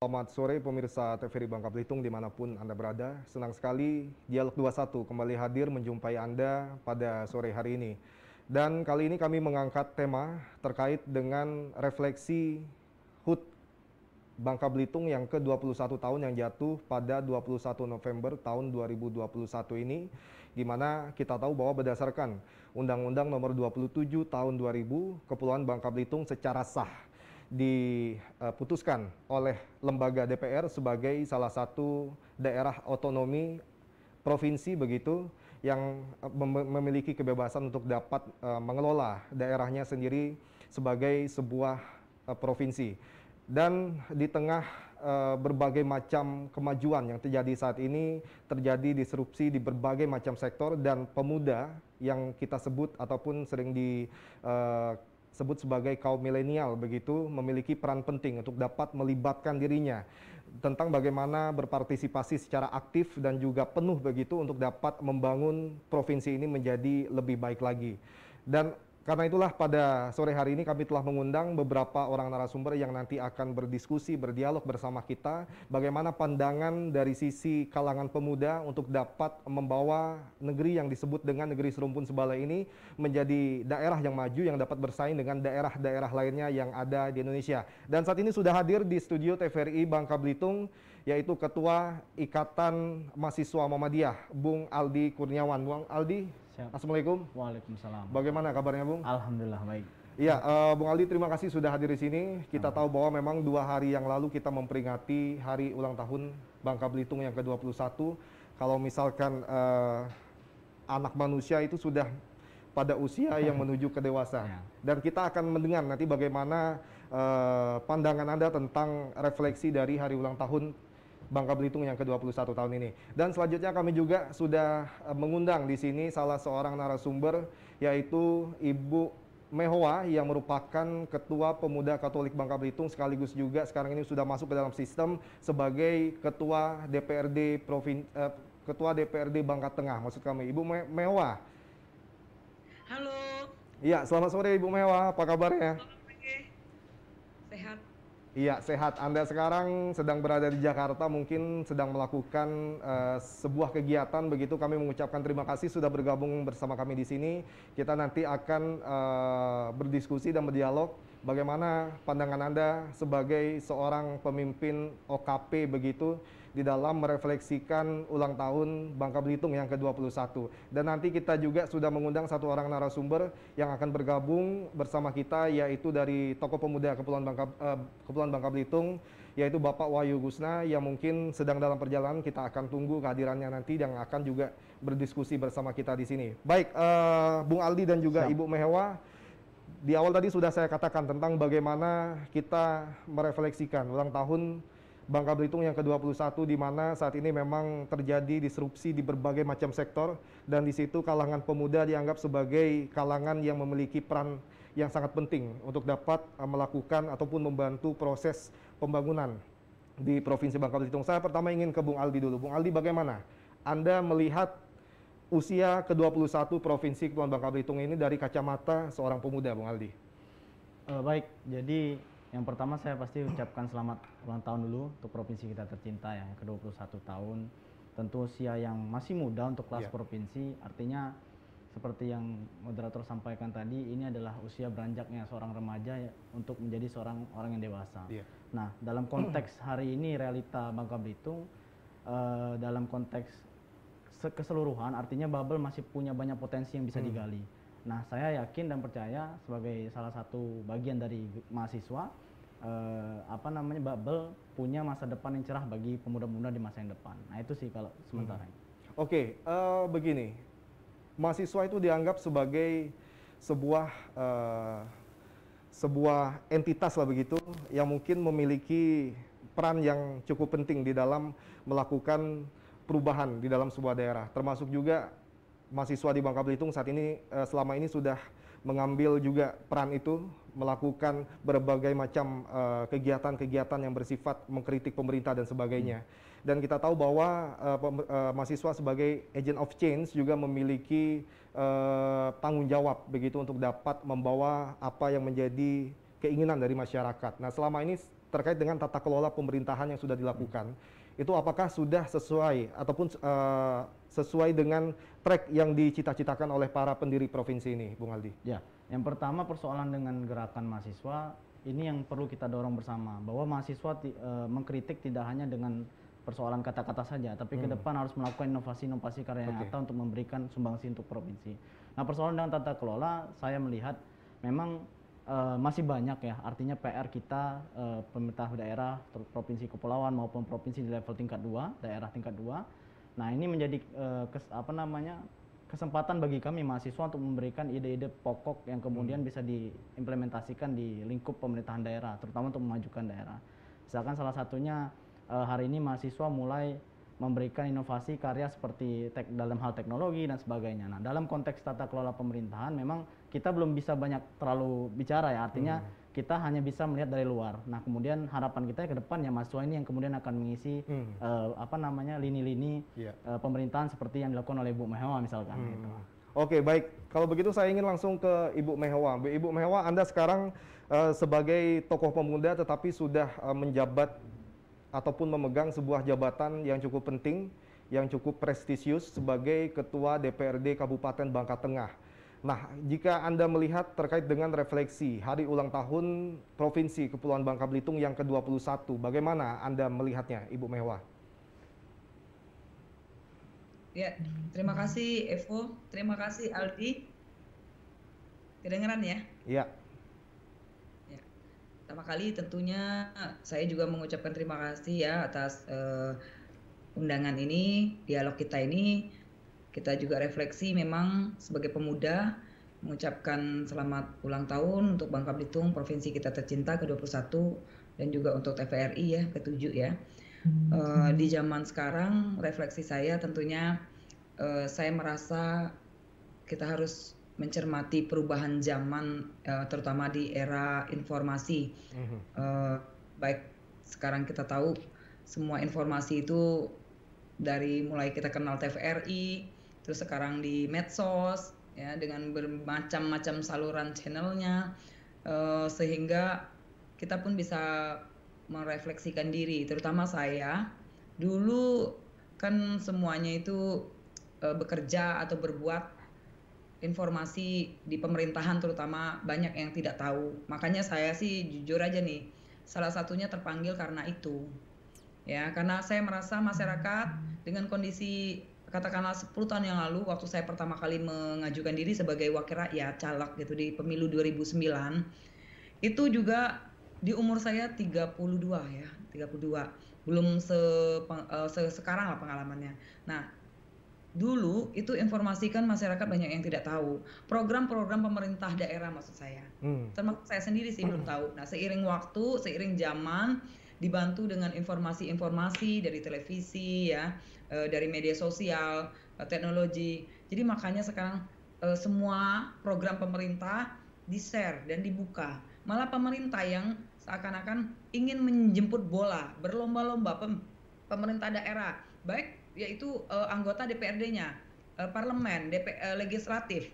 Selamat sore pemirsa TVRI Bangka Belitung dimanapun Anda berada. Senang sekali Dialog 21 kembali hadir menjumpai Anda pada sore hari ini. Dan kali ini kami mengangkat tema terkait dengan refleksi HUT Bangka Belitung yang ke-21 tahun yang jatuh pada 21 November tahun 2021 ini. Di mana kita tahu bahwa berdasarkan Undang-Undang nomor 27 tahun 2000, Kepulauan Bangka Belitung secara sah diputuskan oleh lembaga DPR sebagai salah satu daerah otonomi provinsi begitu yang eh, memiliki kebebasan untuk dapat eh, mengelola daerahnya sendiri sebagai sebuah eh, provinsi. Dan di tengah berbagai macam kemajuan yang terjadi saat ini, terjadi disrupsi di berbagai macam sektor dan pemuda yang kita sebut ataupun sering di sebut sebagai kaum milenial begitu memiliki peran penting untuk dapat melibatkan dirinya tentang bagaimana berpartisipasi secara aktif dan juga penuh begitu untuk dapat membangun provinsi ini menjadi lebih baik lagi. Dan karena itulah pada sore hari ini kami telah mengundang beberapa orang narasumber yang nanti akan berdiskusi, berdialog bersama kita bagaimana pandangan dari sisi kalangan pemuda untuk dapat membawa negeri yang disebut dengan negeri serumpun sebalai ini menjadi daerah yang maju yang dapat bersaing dengan daerah-daerah lainnya yang ada di Indonesia. Dan saat ini sudah hadir di studio TVRI Bangka Belitung yaitu Ketua Ikatan Mahasiswa Muhammadiyah Bung Aldi Kurniawan. Bung Aldi, Siap. Assalamualaikum. Waalaikumsalam. Bagaimana kabarnya, Bung? Alhamdulillah baik. Iya, uh, Bung Aldi terima kasih sudah hadir di sini. Kita Sama. tahu bahwa memang dua hari yang lalu kita memperingati hari ulang tahun Bangka Belitung yang ke-21. Kalau misalkan uh, anak manusia itu sudah pada usia yang menuju ke dewasa. Ya. Dan kita akan mendengar nanti bagaimana uh, pandangan Anda tentang refleksi dari hari ulang tahun Bangka Belitung yang ke-21 tahun ini. Dan selanjutnya kami juga sudah eh, mengundang di sini salah seorang narasumber yaitu Ibu Mehoa yang merupakan Ketua Pemuda Katolik Bangka Belitung sekaligus juga sekarang ini sudah masuk ke dalam sistem sebagai Ketua DPRD Provin eh, Ketua DPRD Bangka Tengah maksud kami Ibu Me Mehoa. Halo. Iya, selamat sore Ibu Mehoa, apa kabarnya? Selamat pagi. Sehat. Iya, sehat. Anda sekarang sedang berada di Jakarta, mungkin sedang melakukan uh, sebuah kegiatan begitu. Kami mengucapkan terima kasih sudah bergabung bersama kami di sini. Kita nanti akan uh, berdiskusi dan berdialog bagaimana pandangan Anda sebagai seorang pemimpin OKP begitu di dalam merefleksikan ulang tahun Bangka Belitung yang ke-21. Dan nanti kita juga sudah mengundang satu orang narasumber yang akan bergabung bersama kita yaitu dari tokoh pemuda Kepulauan Bangka eh, Kepulauan Bangka Belitung yaitu Bapak Wahyu Gusna yang mungkin sedang dalam perjalanan kita akan tunggu kehadirannya nanti yang akan juga berdiskusi bersama kita di sini. Baik, uh, Bung Aldi dan juga Siap. Ibu Mehewa, di awal tadi sudah saya katakan tentang bagaimana kita merefleksikan ulang tahun Bangka Belitung yang ke-21 di mana saat ini memang terjadi disrupsi di berbagai macam sektor dan di situ kalangan pemuda dianggap sebagai kalangan yang memiliki peran yang sangat penting untuk dapat eh, melakukan ataupun membantu proses pembangunan di Provinsi Bangka Belitung. Saya pertama ingin ke Bung Aldi dulu. Bung Aldi bagaimana? Anda melihat usia ke-21 Provinsi Kepulauan Bangka Belitung ini dari kacamata seorang pemuda, Bung Aldi? Eh, baik, jadi yang pertama saya pasti ucapkan selamat ulang tahun dulu untuk provinsi kita tercinta yang ke-21 tahun. Tentu usia yang masih muda untuk kelas yeah. provinsi, artinya seperti yang moderator sampaikan tadi, ini adalah usia beranjaknya seorang remaja ya, untuk menjadi seorang orang yang dewasa. Yeah. Nah, dalam konteks hari ini realita Bangka Belitung, uh, dalam konteks keseluruhan, artinya bubble masih punya banyak potensi yang bisa hmm. digali Nah, saya yakin dan percaya sebagai salah satu bagian dari mahasiswa eh, apa namanya bubble punya masa depan yang cerah bagi pemuda-pemuda di masa yang depan. Nah, itu sih kalau sementara hmm. Oke, okay, uh, eh, begini. Mahasiswa itu dianggap sebagai sebuah uh, sebuah entitas lah begitu yang mungkin memiliki peran yang cukup penting di dalam melakukan perubahan di dalam sebuah daerah termasuk juga mahasiswa di Bangka Belitung saat ini uh, selama ini sudah mengambil juga peran itu melakukan berbagai macam eh, kegiatan-kegiatan uh, yang bersifat mengkritik pemerintah dan sebagainya. Hmm. Dan kita tahu bahwa uh, uh, mahasiswa sebagai agent of change juga memiliki uh, tanggung jawab begitu untuk dapat membawa apa yang menjadi keinginan dari masyarakat. Nah, selama ini terkait dengan tata kelola pemerintahan yang sudah dilakukan. Hmm itu apakah sudah sesuai ataupun uh, sesuai dengan track yang dicita-citakan oleh para pendiri provinsi ini, Bung Aldi? Ya, yang pertama persoalan dengan gerakan mahasiswa ini yang perlu kita dorong bersama bahwa mahasiswa uh, mengkritik tidak hanya dengan persoalan kata-kata saja, tapi hmm. ke depan harus melakukan inovasi-inovasi karya okay. nyata untuk memberikan sumbangsi untuk provinsi. Nah, persoalan dengan tata kelola, saya melihat memang uh, masih banyak ya. Artinya PR kita uh, pemerintah daerah provinsi kepulauan maupun provinsi di level tingkat 2, daerah tingkat 2. Nah, ini menjadi uh, kes, apa namanya? kesempatan bagi kami mahasiswa untuk memberikan ide-ide pokok yang kemudian hmm. bisa diimplementasikan di lingkup pemerintahan daerah, terutama untuk memajukan daerah. Misalkan salah satunya uh, hari ini mahasiswa mulai memberikan inovasi karya seperti tek, dalam hal teknologi dan sebagainya. Nah, dalam konteks tata kelola pemerintahan memang kita belum bisa banyak terlalu bicara ya artinya hmm kita hanya bisa melihat dari luar. Nah, kemudian harapan kita ke depan ya mahasiswa ini yang kemudian akan mengisi hmm. uh, apa namanya lini-lini yeah. Iya. uh, pemerintahan seperti yang dilakukan oleh Bu Mehewa misalkan. Hmm. Gitu. Oke, okay, baik. Kalau begitu saya ingin langsung ke Ibu Mehewa. Ibu Mehewa, Anda sekarang uh, sebagai tokoh pemuda tetapi sudah uh, menjabat ataupun memegang sebuah jabatan yang cukup penting, yang cukup prestisius sebagai Ketua DPRD Kabupaten Bangka Tengah. Nah, jika Anda melihat terkait dengan refleksi hari ulang tahun Provinsi Kepulauan Bangka Belitung yang ke-21, bagaimana Anda melihatnya, Ibu Mewah? Ya, terima kasih Evo, terima kasih Aldi. Kedengeran ya? Ya. Ya. Pertama kali tentunya saya juga mengucapkan terima kasih ya atas uh, undangan ini, dialog kita ini kita juga refleksi memang sebagai pemuda mengucapkan selamat ulang tahun untuk Bangka Belitung, provinsi kita tercinta ke-21 dan juga untuk TVRI ya ke-7 ya. Hmm. Uh, di zaman sekarang refleksi saya tentunya uh, saya merasa kita harus mencermati perubahan zaman uh, terutama di era informasi. Hmm. Uh, baik sekarang kita tahu semua informasi itu dari mulai kita kenal TVRI terus sekarang di medsos ya dengan bermacam-macam saluran channelnya uh, sehingga kita pun bisa merefleksikan diri terutama saya dulu kan semuanya itu uh, bekerja atau berbuat informasi di pemerintahan terutama banyak yang tidak tahu makanya saya sih jujur aja nih salah satunya terpanggil karena itu ya karena saya merasa masyarakat dengan kondisi katakanlah 10 tahun yang lalu waktu saya pertama kali mengajukan diri sebagai wakil rakyat caleg gitu di pemilu 2009 itu juga di umur saya 32 ya, 32. Belum se, eh, se sekarang lah pengalamannya. Nah, dulu itu informasikan masyarakat banyak yang tidak tahu program-program pemerintah daerah maksud saya. Hmm. Termasuk saya sendiri sih hmm. belum tahu. Nah, seiring waktu, seiring zaman dibantu dengan informasi-informasi dari televisi ya, eh, dari media sosial, eh, teknologi. Jadi makanya sekarang eh, semua program pemerintah di-share dan dibuka. Malah pemerintah yang seakan-akan ingin menjemput bola, berlomba-lomba pemerintah daerah, baik yaitu anggota DPRD-nya, parlemen, DP, legislatif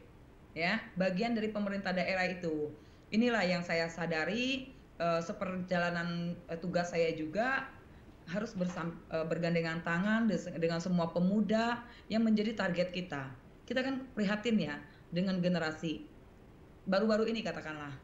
ya, bagian dari pemerintah daerah itu. Inilah yang saya sadari uh, seperjalanan eh, tugas saya juga harus bersam, eh, bergandengan tangan dengan semua pemuda yang menjadi target kita. Kita kan prihatin ya dengan generasi baru-baru ini katakanlah.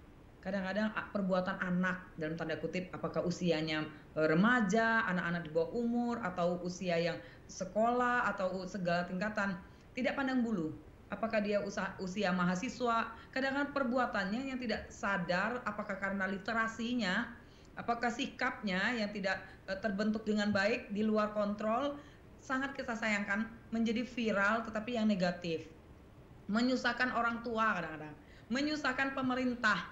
Kadang-kadang ah, perbuatan anak dalam tanda kutip apakah usianya remaja, anak-anak di bawah umur atau usia yang sekolah atau segala tingkatan tidak pandang bulu apakah dia usaha, usia mahasiswa, kadang-kadang kan perbuatannya yang tidak sadar, apakah karena literasinya, apakah sikapnya yang tidak eh, terbentuk dengan baik di luar kontrol, sangat kita sayangkan menjadi viral tetapi yang negatif. Menyusahkan orang tua kadang-kadang, menyusahkan pemerintah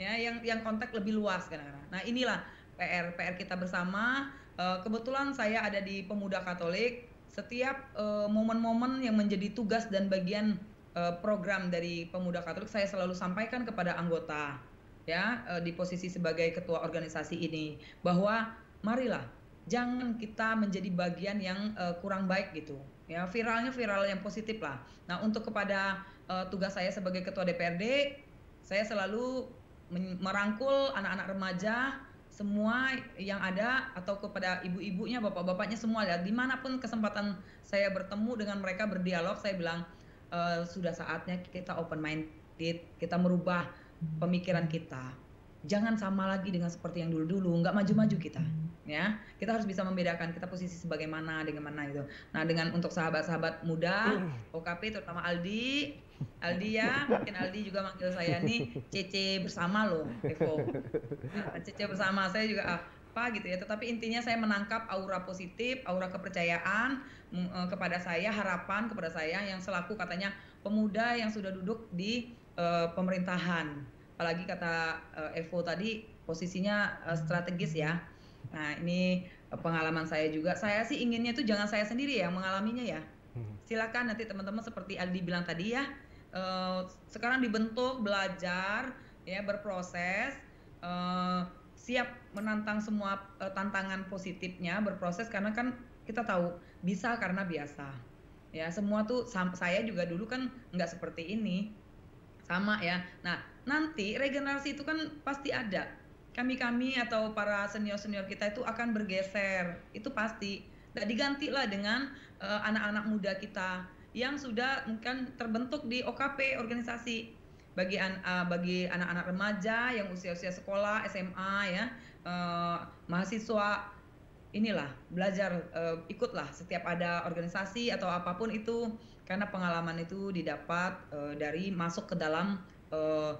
ya yang yang kontak lebih luas kadang-kadang. Nah, inilah PR PR kita bersama. Eh, kebetulan saya ada di Pemuda Katolik setiap eh, momen-momen yang menjadi tugas dan bagian eh, program dari pemuda Katolik saya selalu sampaikan kepada anggota ya eh, di posisi sebagai ketua organisasi ini bahwa marilah jangan kita menjadi bagian yang uh, kurang baik gitu ya viralnya viral yang positif lah nah untuk kepada uh, tugas saya sebagai ketua DPRD saya selalu merangkul anak-anak remaja semua yang ada atau kepada ibu-ibunya, bapak-bapaknya semua ya Dimanapun kesempatan saya bertemu dengan mereka berdialog, saya bilang e, sudah saatnya kita open minded, kita merubah pemikiran kita jangan sama lagi dengan seperti yang dulu-dulu, nggak maju-maju kita, hmm. ya. Kita harus bisa membedakan kita posisi sebagaimana, dengan mana itu. Nah, dengan untuk sahabat-sahabat muda, uh. OKP terutama Aldi, Aldi ya, mungkin Aldi juga manggil saya nih CC bersama loh, Evo. Nah, CC bersama saya juga ah, apa gitu ya. Tetapi intinya saya menangkap aura positif, aura kepercayaan mm, eh, kepada saya, harapan kepada saya yang selaku katanya pemuda yang sudah duduk di uh, pemerintahan apalagi kata uh, eh, Evo tadi posisinya uh, strategis ya. Nah, ini eh, pengalaman saya juga. Saya sih inginnya itu jangan saya sendiri yang mengalaminya ya. Hmm. Silakan nanti teman-teman seperti Aldi bilang tadi ya. Uh, sekarang dibentuk belajar ya berproses uh, siap menantang semua tantangan positifnya berproses karena kan kita tahu bisa karena biasa ya semua tuh saya juga dulu kan nggak seperti ini sama ya nah nanti regenerasi itu kan pasti ada. Kami-kami atau para senior-senior kita itu akan bergeser, itu pasti. tidak digantilah dengan eh, anak-anak uh, muda kita yang sudah mungkin terbentuk di OKP organisasi bagi an, uh, bagi anak-anak remaja yang usia-usia sekolah SMA ya uh, mahasiswa inilah belajar uh, ikutlah setiap ada organisasi atau apapun itu karena pengalaman itu didapat uh, dari masuk ke dalam uh,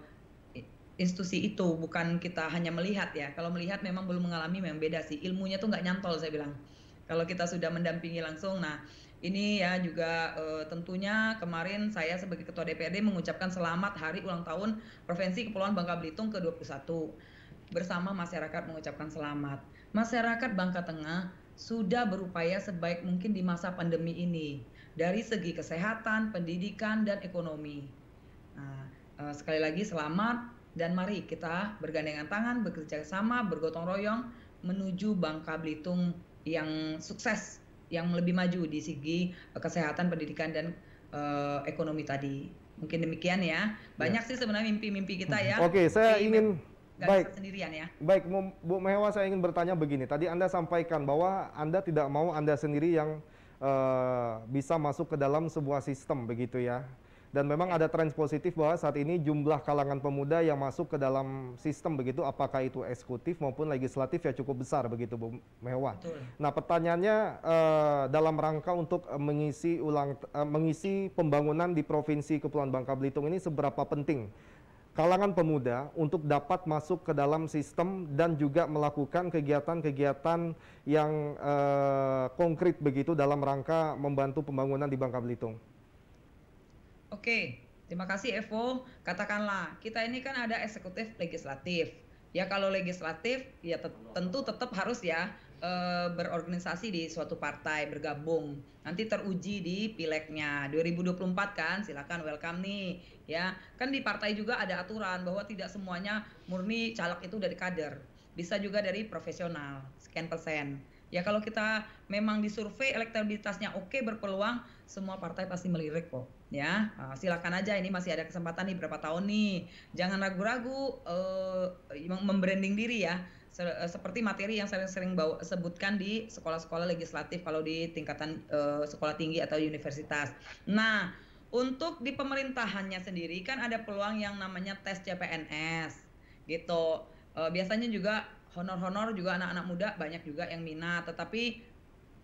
institusi itu bukan kita hanya melihat ya kalau melihat memang belum mengalami memang beda sih ilmunya tuh nggak nyantol saya bilang kalau kita sudah mendampingi langsung nah ini ya juga e, tentunya kemarin saya sebagai ketua DPRD mengucapkan selamat hari ulang tahun Provinsi Kepulauan Bangka Belitung ke-21 bersama masyarakat mengucapkan selamat masyarakat Bangka Tengah sudah berupaya sebaik mungkin di masa pandemi ini dari segi kesehatan, pendidikan dan ekonomi. Nah, eh, sekali lagi selamat dan mari kita bergandengan tangan, bekerja sama, bergotong royong menuju Bangka Belitung yang sukses, yang lebih maju di segi eh, kesehatan, pendidikan dan uh, ekonomi tadi. Mungkin demikian ya. Banyak ya. sih sebenarnya mimpi-mimpi kita ya. Oke, okay, saya Jadi, ingin baik sendirian ya. Baik, Bu Mewa saya ingin bertanya begini. Tadi Anda sampaikan bahwa Anda tidak mau Anda sendiri yang uh, bisa masuk ke dalam sebuah sistem begitu ya. Dan memang ya. ada tren positif bahwa saat ini jumlah kalangan pemuda yang masuk ke dalam sistem begitu, apakah itu eksekutif maupun legislatif ya cukup besar begitu Bu Mewah. Nah pertanyaannya uh, dalam rangka untuk mengisi ulang uh, mengisi pembangunan di provinsi Kepulauan Bangka Belitung ini seberapa penting kalangan pemuda untuk dapat masuk ke dalam sistem dan juga melakukan kegiatan-kegiatan yang uh, konkret begitu dalam rangka membantu pembangunan di Bangka Belitung. Oke, terima kasih Evo. Katakanlah kita ini kan ada eksekutif legislatif. Ya kalau legislatif ya te tentu tetap harus ya e, berorganisasi di suatu partai, bergabung. Nanti teruji di pileknya 2024 kan, silakan welcome nih. Ya, kan di partai juga ada aturan bahwa tidak semuanya murni caleg itu dari kader. Bisa juga dari profesional, sekian persen. Ya kalau kita memang disurvei elektabilitasnya oke berpeluang, semua partai pasti melirik kok ya uh, silakan aja ini masih ada kesempatan nih berapa tahun nih jangan ragu-ragu uh, membranding diri ya eh, seperti materi yang saya sering bawa, sebutkan di sekolah-sekolah legislatif kalau di tingkatan uh, sekolah tinggi atau universitas. Nah, untuk di pemerintahannya sendiri kan ada peluang yang namanya tes CPNS gitu. Uh, biasanya juga honor-honor juga anak-anak muda banyak juga yang minat, tetapi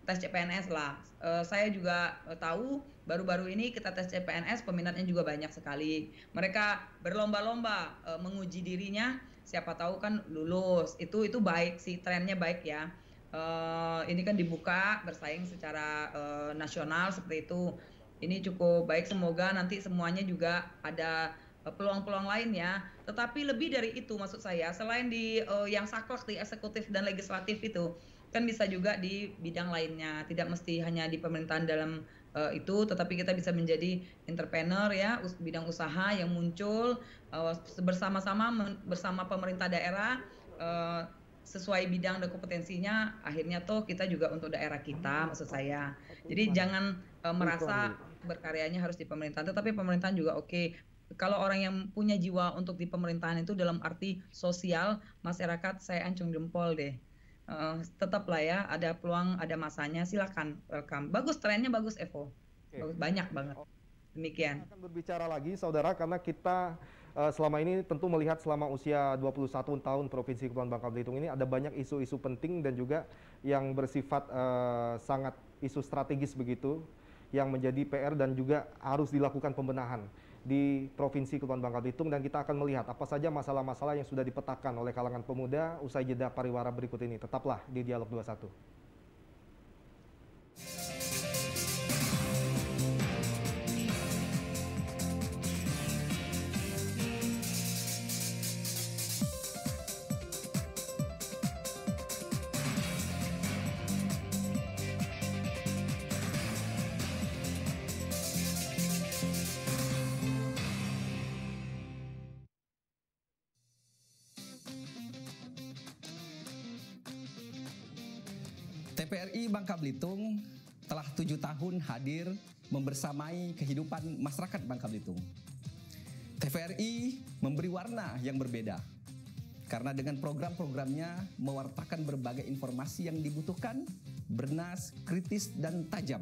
tes CPNS lah. Uh, saya juga tahu baru-baru ini kita tes CPNS peminatnya juga banyak sekali. Mereka berlomba-lomba e, menguji dirinya, siapa tahu kan lulus. Itu itu baik sih, trennya baik ya. E, ini kan dibuka bersaing secara e, nasional seperti itu. Ini cukup baik semoga nanti semuanya juga ada peluang-peluang lainnya Tetapi lebih dari itu maksud saya, selain di e, yang saklek di eksekutif dan legislatif itu, kan bisa juga di bidang lainnya. Tidak mesti hanya di pemerintahan dalam uh, itu tetapi kita bisa menjadi entrepreneur ya us bidang usaha yang muncul uh, bersama-sama bersama pemerintah daerah uh, sesuai bidang dan kompetensinya akhirnya toh kita juga untuk daerah kita maksud saya jadi jangan uh, merasa berkaryanya harus di pemerintahan tetapi pemerintahan juga oke okay. kalau orang yang punya jiwa untuk di pemerintahan itu dalam arti sosial masyarakat saya ancung jempol deh uh, eh, tetap lah ya ada peluang ada masanya silakan welcome bagus trennya bagus Evo okay. bagus banyak banget oh. demikian kita akan berbicara lagi saudara karena kita eh, selama ini tentu melihat selama usia 21 tahun provinsi Kepulauan Bangka Belitung ini ada banyak isu-isu penting dan juga yang bersifat uh, sangat isu strategis begitu yang menjadi PR dan juga harus dilakukan pembenahan di Provinsi Kepulauan Bangka Belitung dan kita akan melihat apa saja masalah-masalah yang sudah dipetakan oleh kalangan pemuda usai jeda pariwara berikut ini. Tetaplah di Dialog 21. Belitung telah tujuh tahun hadir membersamai kehidupan masyarakat Bangka Belitung. TVRI memberi warna yang berbeda karena dengan program-programnya mewartakan berbagai informasi yang dibutuhkan, bernas, kritis, dan tajam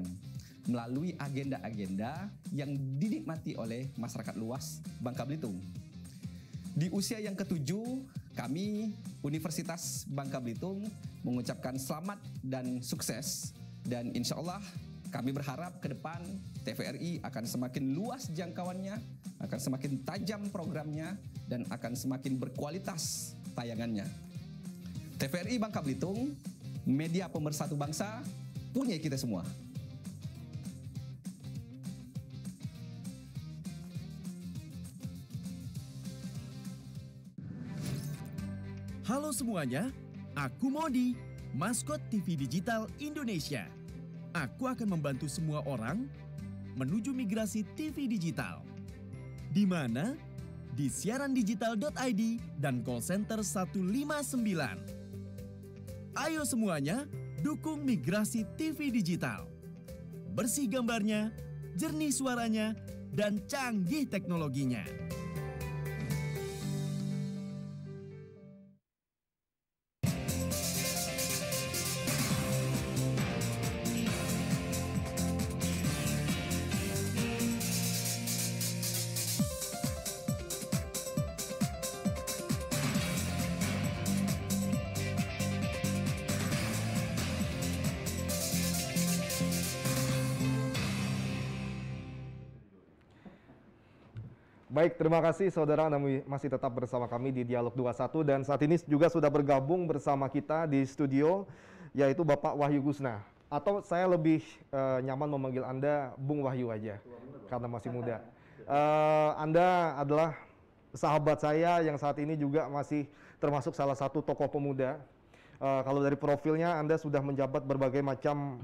melalui agenda-agenda yang dinikmati oleh masyarakat luas Bangka Belitung. Di usia yang ketujuh, kami Universitas Bangka Belitung mengucapkan selamat dan sukses dan insya Allah kami berharap ke depan TVRI akan semakin luas jangkauannya, akan semakin tajam programnya, dan akan semakin berkualitas tayangannya. TVRI Bangka Belitung, media pemersatu bangsa, punya kita semua. Halo semuanya, aku Modi, maskot TV Digital Indonesia aku akan membantu semua orang menuju migrasi TV digital. Di mana? Di siarandigital.id dan call center 159. Ayo semuanya, dukung migrasi TV digital. Bersih gambarnya, jernih suaranya, dan canggih teknologinya. Baik, terima kasih saudara Anda masih tetap bersama kami di Dialog 21 dan saat ini juga sudah bergabung bersama kita di studio yaitu Bapak Wahyu Gusna atau saya lebih uh, nyaman memanggil Anda Bung Wahyu aja karena masih muda. Uh, anda adalah sahabat saya yang saat ini juga masih termasuk salah satu tokoh pemuda. Uh, kalau dari profilnya Anda sudah menjabat berbagai macam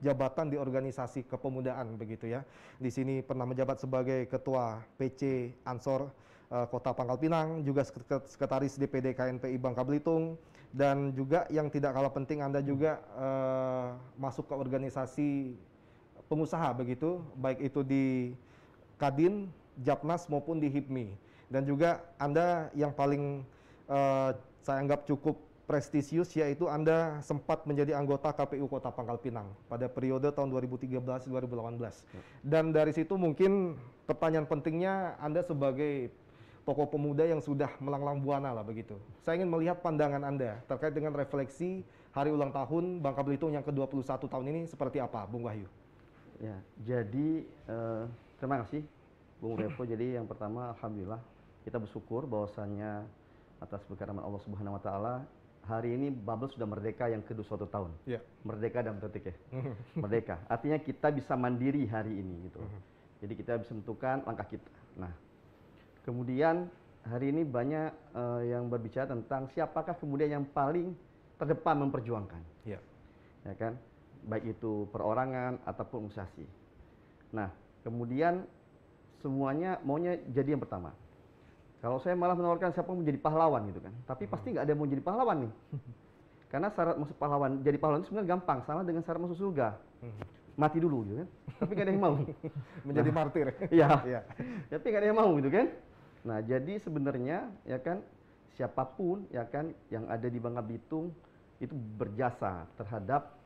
jabatan di organisasi kepemudaan begitu ya. Di sini pernah menjabat sebagai ketua PC Ansor uh, Kota Pangkal Pinang, juga sekretaris DPD KNPI Bangka Belitung dan juga yang tidak kalah penting Anda juga uh, masuk ke organisasi pengusaha begitu, baik itu di Kadin, Japnas maupun di HIPMI. Dan juga Anda yang paling uh, saya anggap cukup prestisius yaitu Anda sempat menjadi anggota KPU Kota Pangkal Pinang pada periode tahun 2013-2018. Dan dari situ mungkin pertanyaan pentingnya Anda sebagai tokoh pemuda yang sudah melanglang buana lah begitu. Saya ingin melihat pandangan Anda terkait dengan refleksi hari ulang tahun Bangka Belitung yang ke-21 tahun ini seperti apa, Bung Wahyu? Ya, jadi eh, terima kasih Bung Revo. Jadi yang pertama alhamdulillah kita bersyukur bahwasanya atas berkat Allah Subhanahu wa taala hari ini Babel sudah merdeka yang ke-21 tahun. Ya. Merdeka dalam detik ya. Hmm. merdeka. Artinya kita bisa mandiri hari ini gitu. Hmm. Jadi kita bisa menentukan langkah kita. Nah, kemudian hari ini banyak uh, yang berbicara tentang siapakah kemudian yang paling terdepan memperjuangkan. Ya. Ya kan? Baik itu perorangan ataupun organisasi. Nah, kemudian semuanya maunya jadi yang pertama. Kalau saya malah menawarkan siapa mau jadi pahlawan gitu kan. Tapi hmm. pasti nggak ada yang mau jadi pahlawan nih. Karena syarat masuk pahlawan, jadi pahlawan itu sebenarnya gampang, sama dengan syarat masuk surga. Hmm. Mati dulu gitu kan. Tapi nggak ada yang mau. Menjadi nah, martir. Iya. ya. Tapi nggak ada yang mau gitu kan. Nah, jadi sebenarnya ya kan siapapun ya kan yang ada di Bangka Bitung itu berjasa terhadap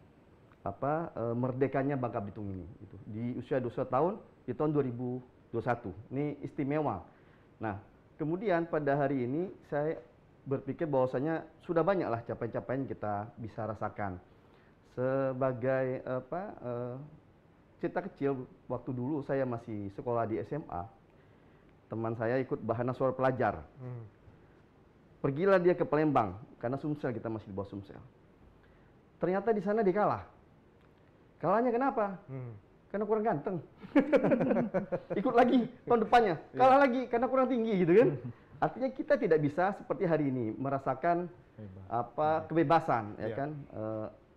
apa e, merdekanya Bangka Bitung ini gitu. Di usia puluh tahun di tahun 2021. Ini istimewa. Nah, Kemudian pada hari ini saya berpikir bahwasanya sudah banyaklah capaian-capaian kita bisa rasakan. Sebagai apa uh, cerita kecil waktu dulu saya masih sekolah di SMA, teman saya ikut bahana suara pelajar. Hmm. Pergilah dia ke Palembang karena Sumsel kita masih di bawah Sumsel. Ternyata di sana dikalah kalah. Kalahnya kenapa? Hmm karena kurang ganteng. Ikut lagi tahun depannya, iya. kalah yeah. lagi karena kurang tinggi gitu kan. Artinya kita tidak bisa seperti hari ini merasakan Hebat. apa Hebat. Iya. kebebasan ya yeah. kan e,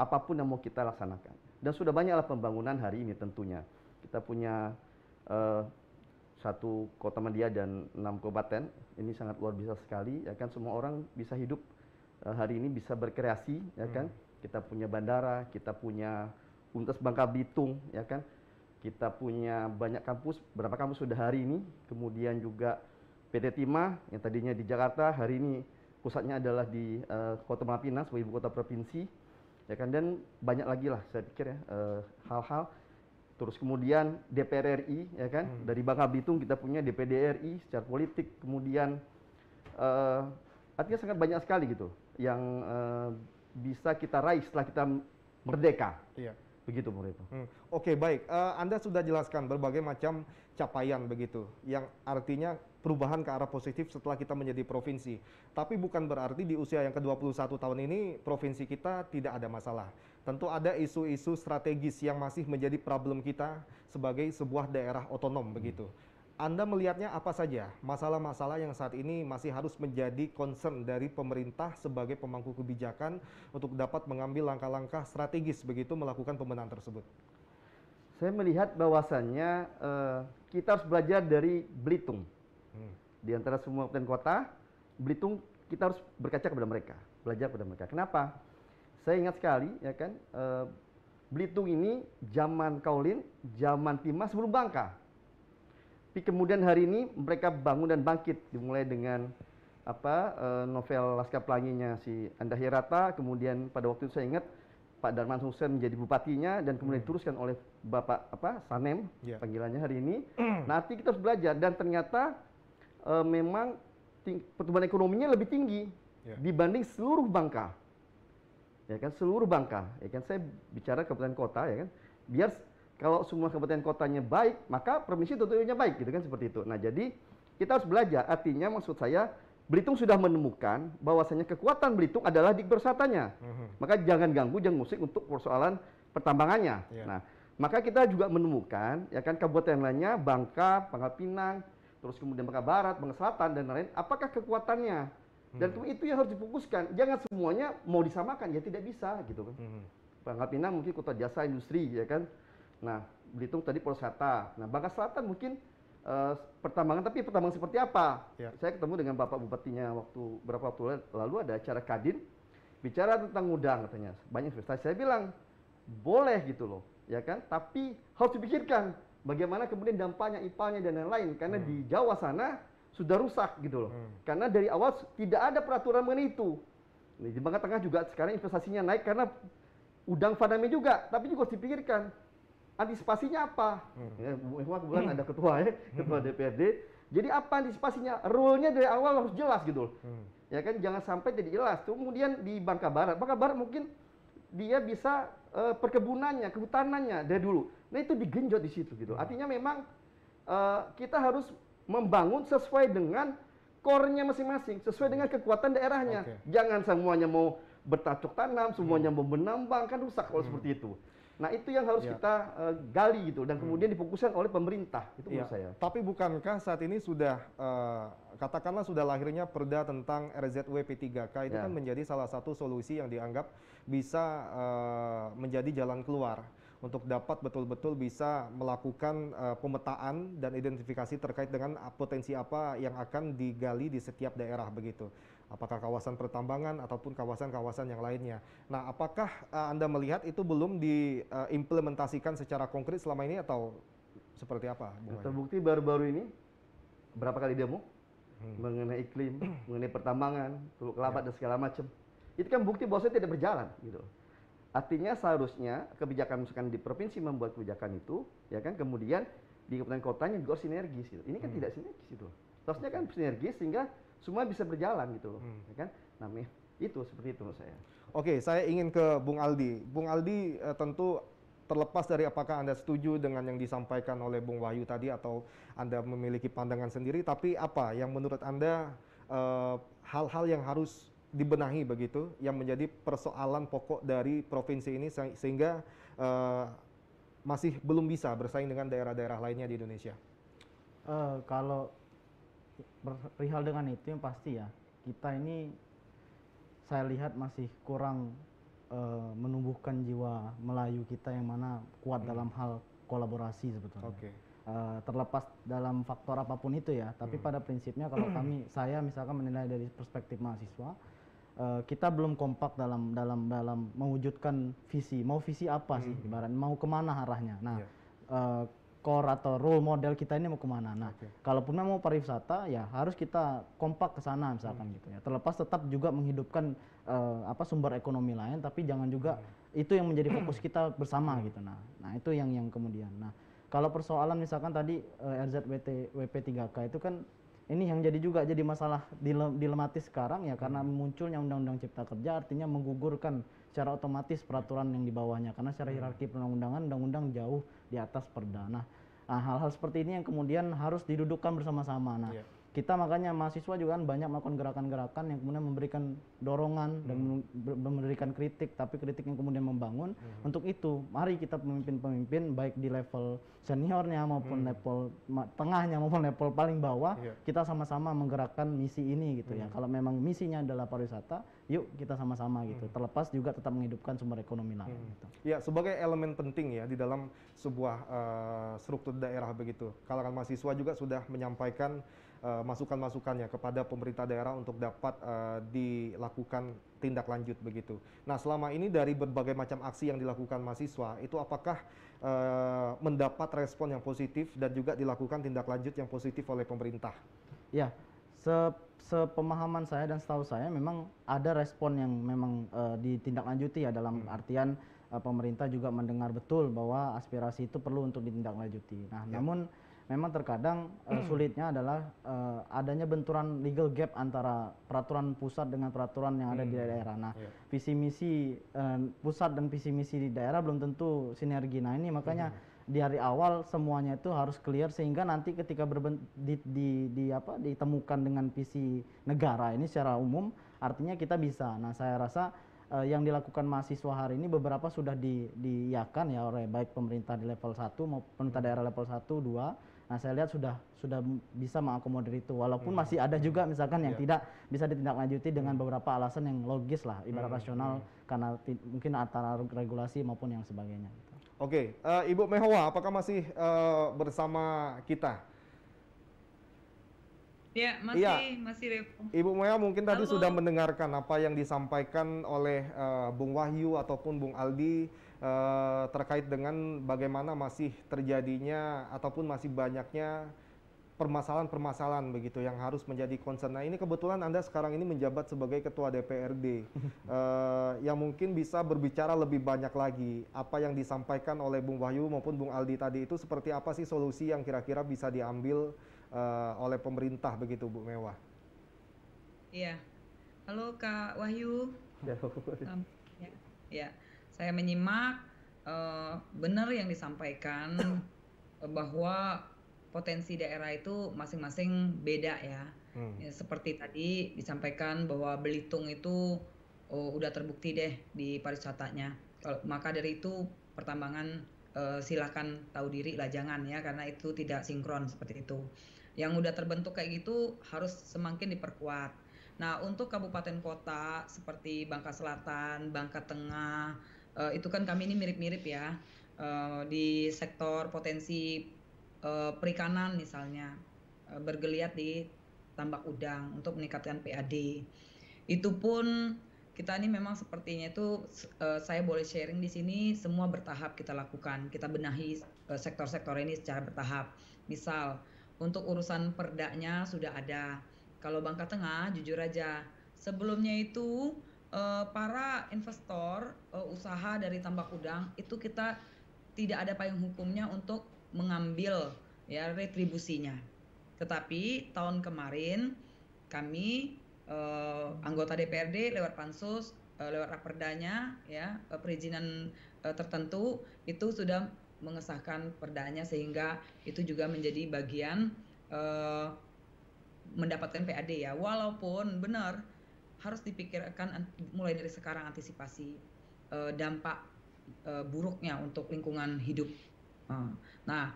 apapun yang mau kita laksanakan. Dan sudah banyaklah pembangunan hari ini tentunya. Kita punya e, satu kota media dan enam kabupaten. Ini sangat luar biasa sekali ya kan semua orang bisa hidup e, hari ini bisa berkreasi ya kan? hmm. kan. Kita punya bandara, kita punya Untas Bangka bitung ya kan kita punya banyak kampus, berapa kampus sudah hari ini. Kemudian juga PT Timah yang tadinya di Jakarta, hari ini pusatnya adalah di uh, Kota Malapina sebagai ibu kota provinsi. Ya kan dan banyak lagi lah saya pikir ya hal eh, hal-hal terus kemudian DPR RI ya kan hmm. dari Bangka Belitung kita punya DPD RI secara politik kemudian uh, artinya sangat banyak sekali gitu yang uh, bisa kita raih setelah kita merdeka. Iya. Begitu Bung Hmm. Oke, okay, baik. Uh, Anda sudah jelaskan berbagai macam capaian begitu, yang artinya perubahan ke arah positif setelah kita menjadi provinsi. Tapi bukan berarti di usia yang ke-21 tahun ini provinsi kita tidak ada masalah. Tentu ada isu-isu strategis yang masih menjadi problem kita sebagai sebuah daerah otonom begitu. Anda melihatnya apa saja masalah-masalah yang saat ini masih harus menjadi concern dari pemerintah sebagai pemangku kebijakan untuk dapat mengambil langkah-langkah strategis begitu melakukan pembenahan tersebut? Saya melihat bahwasannya uh, kita harus belajar dari Belitung. Hmm. Di antara semua kabupaten kota, Belitung kita harus berkaca kepada mereka, belajar kepada mereka. Kenapa? Saya ingat sekali ya kan uh, Belitung ini zaman Kaulin, zaman Timah sebelum Bangka tapi kemudian hari ini mereka bangun dan bangkit dimulai dengan apa eh, novel Laskar Pelanginya si Hirata kemudian pada waktu itu saya ingat Pak Darman Husen menjadi bupatinya dan kemudian hmm. diteruskan oleh Bapak apa Sanem yeah. panggilannya hari ini. Nah, nanti kita harus belajar dan ternyata e, memang pertumbuhan ekonominya lebih tinggi yeah. dibanding seluruh Bangka. Ya kan seluruh Bangka, ya kan saya bicara kabupaten kota ya kan. Biar kalau semua kabupaten kotanya baik, maka permisi tentunya baik gitu kan seperti itu. Nah, jadi kita harus belajar. Artinya maksud saya Belitung sudah menemukan bahwasanya kekuatan Belitung adalah di bersatanya. Mhm. Maka jangan ganggu, jangan musik untuk persoalan pertambangannya. Yeah. Nah, maka kita juga menemukan ya kan kabupaten lainnya Bangka, Pangkal Pinang, terus kemudian Bangka Barat, Bangka Selatan dan lain. lain Apakah kekuatannya? Dan -hmm. itu yang harus difokuskan. Jangan semuanya mau disamakan ya tidak bisa gitu kan. -hmm. Bangka Pinang mungkin kota jasa industri ya kan. Nah, Belitung tadi Purwakarta. Nah, Bangka Selatan mungkin uh, pertambangan, tapi pertambangan seperti apa? Ya. Saya ketemu dengan Bapak Bupatinya waktu berapa waktu lalu ada acara Kadin, bicara tentang udang katanya, banyak investasi. Saya bilang, boleh gitu loh, ya kan? Tapi harus dipikirkan bagaimana kemudian dampaknya, ipalnya dan lain-lain. Karena hmm. di Jawa sana sudah rusak gitu loh. Hmm. Karena dari awal tidak ada peraturan mengenai itu. Di Bangka Tengah juga sekarang investasinya naik karena udang faname juga, tapi juga harus dipikirkan antisipasinya apa? Hmm. Ya, kebetulan hmm. ada ketua ya, hmm. ketua DPRD. Jadi apa antisipasinya? Rule-nya dari awal harus jelas gitu Hmm. Ya kan jangan sampai jadi jelas. Tuh kemudian di Bangka Barat, Bangka Barat mungkin dia bisa uh, perkebunannya, kehutanannya dari dulu. Nah itu digenjot di situ gitu. Hmm. Artinya memang uh, kita harus membangun sesuai dengan core masing-masing, sesuai dengan hmm. kekuatan daerahnya. Okay. Jangan semuanya mau bertacok tanam, semuanya hmm. mau menambang kan rusak kalau hmm. seperti itu. Nah itu yang harus ya. kita uh, gali gitu dan hmm. kemudian difokuskan oleh pemerintah itu ya. menurut saya. Tapi bukankah saat ini sudah uh, katakanlah sudah lahirnya perda tentang RZW P3K itu ya. kan menjadi salah satu solusi yang dianggap bisa uh, menjadi jalan keluar untuk dapat betul-betul bisa melakukan uh, pemetaan dan identifikasi terkait dengan potensi apa yang akan digali di setiap daerah begitu apakah kawasan pertambangan ataupun kawasan-kawasan yang lainnya. Nah, apakah uh, Anda melihat itu belum diimplementasikan uh, secara konkret selama ini atau seperti apa? Bunganya? Terbukti baru-baru ini berapa kali demo hmm. mengenai iklim, mengenai pertambangan, Teluk Kelapa ya. dan segala macam. Itu kan bukti bahwa saya tidak berjalan gitu. Artinya seharusnya kebijakan misalkan di provinsi membuat kebijakan itu, ya kan kemudian di kabupaten kotanya juga sinergis gitu. Ini kan hmm. tidak sinergis itu. Seharusnya kan sinergis sehingga semua bisa berjalan gitu loh, hmm. ya kan? Nah, itu seperti itu menurut saya. Oke, saya ingin ke Bung Aldi. Bung Aldi eh, tentu terlepas dari apakah Anda setuju dengan yang disampaikan oleh Bung Wahyu tadi atau Anda memiliki pandangan sendiri, tapi apa yang menurut Anda eh, hal-hal yang harus dibenahi begitu yang menjadi persoalan pokok dari provinsi ini se sehingga eh, masih belum bisa bersaing dengan daerah-daerah lainnya di Indonesia? Uh, kalau perihal dengan itu yang pasti ya kita ini saya lihat masih kurang uh, menumbuhkan jiwa Melayu kita yang mana kuat hmm. dalam hal kolaborasi sebetulnya. Okay. Uh, eh, terlepas dalam faktor apapun itu ya, tapi hmm. pada prinsipnya kalau kami saya misalkan menilai dari perspektif mahasiswa, uh, kita belum kompak dalam dalam dalam mewujudkan visi. Mau visi apa sih? Hmm. Ibarat mau kemana arahnya. Nah, yeah. Iya. uh, core atau role model kita ini mau kemana. Nah, okay. kalaupun memang mau pariwisata, ya harus kita kompak ke sana misalkan hmm. gitu ya. Terlepas tetap juga menghidupkan uh, apa sumber ekonomi lain, tapi jangan juga hmm. itu yang menjadi fokus kita bersama hmm. gitu. Nah, nah itu yang yang kemudian. Nah, kalau persoalan misalkan tadi uh, eh, RZWT WP3K itu kan ini yang jadi juga jadi masalah dilematis sekarang ya karena hmm. munculnya undang-undang cipta kerja artinya menggugurkan secara otomatis peraturan yang di bawahnya karena secara hmm. hierarki perundang-undangan undang-undang jauh di atas perda. Nah, Nah, hal-hal seperti ini yang kemudian harus didudukkan bersama-sama. Nah, yeah. kita makanya mahasiswa juga kan banyak melakukan gerakan-gerakan yang kemudian memberikan dorongan hmm. dan memberikan kritik, tapi kritik yang kemudian membangun. Hmm. Untuk itu, mari kita pemimpin-pemimpin baik di level seniornya maupun hmm. level tengahnya maupun level paling bawah, yeah. kita sama-sama menggerakkan misi ini gitu hmm. ya. Iya. Kalau memang misinya adalah pariwisata, yuk kita sama-sama gitu. Hmm. Terlepas juga tetap menghidupkan sumber ekonomi lain. Hmm. Gitu. Ya sebagai elemen penting ya di dalam sebuah uh, struktur daerah begitu. Kalangan mahasiswa juga sudah menyampaikan uh, masukan-masukannya kepada pemerintah daerah untuk dapat uh, dilakukan tindak lanjut begitu. Nah selama ini dari berbagai macam aksi yang dilakukan mahasiswa itu apakah uh, mendapat respon yang positif dan juga dilakukan tindak lanjut yang positif oleh pemerintah? Ya se sepemahaman saya dan setahu saya memang ada respon yang memang uh, ditindaklanjuti ya dalam hmm. artian uh, pemerintah juga mendengar betul bahwa aspirasi itu perlu untuk ditindaklanjuti. Nah, ya. namun memang terkadang uh, sulitnya adalah uh, adanya benturan legal gap antara peraturan pusat dengan peraturan yang ada hmm. di daerah. Nah, ya. visi misi uh, pusat dan visi misi di daerah belum tentu sinergi. Nah, ini makanya hmm di hari awal semuanya itu harus clear sehingga nanti ketika berben, di, di, di apa ditemukan dengan visi negara ini secara umum artinya kita bisa. Nah, saya rasa uh, yang dilakukan mahasiswa hari ini beberapa sudah di, ya oleh baik pemerintah di level 1 maupun pemerintah daerah level 1 2 Nah, saya lihat sudah sudah bisa mengakomodir itu walaupun hmm. masih ada juga misalkan yang iya. tidak bisa ditindaklanjuti dengan hmm. beberapa alasan yang logis lah, ibarat hmm. rasional hmm. karena mungkin antara regulasi maupun yang sebagainya. Oke, okay. uh, eh, Ibu Mewah, apakah masih uh, bersama kita? Ya, masih, ya. masih Revo. Ibu Mehoa mungkin Halo. tadi sudah mendengarkan apa yang disampaikan oleh uh, Bung Wahyu ataupun Bung Aldi uh, terkait dengan bagaimana masih terjadinya ataupun masih banyaknya permasalahan-permasalahan begitu yang harus menjadi concern. Nah ini kebetulan Anda sekarang ini menjabat sebagai Ketua DPRD uh, eh, yang mungkin bisa berbicara lebih banyak lagi apa yang disampaikan oleh Bung Wahyu maupun Bung Aldi tadi itu seperti apa sih solusi yang kira-kira bisa diambil uh, oleh pemerintah begitu Bu Mewah. Iya. Halo Kak Wahyu. Um, ya. ya, saya menyimak uh, benar yang disampaikan bahwa potensi daerah itu masing-masing beda ya. Hmm. ya. Seperti tadi disampaikan bahwa Belitung itu oh, udah terbukti deh di pariwisatanya. Maka dari itu pertambangan eh, silahkan tahu diri lah jangan ya karena itu tidak sinkron seperti itu. Yang udah terbentuk kayak gitu harus semakin diperkuat. Nah untuk kabupaten kota seperti Bangka Selatan, Bangka Tengah, eh, itu kan kami ini mirip-mirip ya eh, di sektor potensi uh, perikanan misalnya uh, bergeliat di tambak udang untuk meningkatkan PAD. Itu pun kita ini memang sepertinya itu uh, saya boleh sharing di sini semua bertahap kita lakukan. Kita benahi sektor-sektor ini secara bertahap. Misal untuk urusan perdanya sudah ada. Kalau Bangka Tengah jujur aja sebelumnya itu uh, para investor uh, usaha dari tambak udang itu kita tidak ada payung hukumnya untuk mengambil ya retribusinya. Tetapi tahun kemarin kami eh, anggota DPRD lewat pansus eh, lewat raperdanya ya eh, perizinan eh, tertentu itu sudah mengesahkan perdanya sehingga itu juga menjadi bagian eh, mendapatkan PAD ya. Walaupun benar harus dipikirkan mulai dari sekarang antisipasi eh, dampak eh, buruknya untuk lingkungan hidup Hmm. Nah,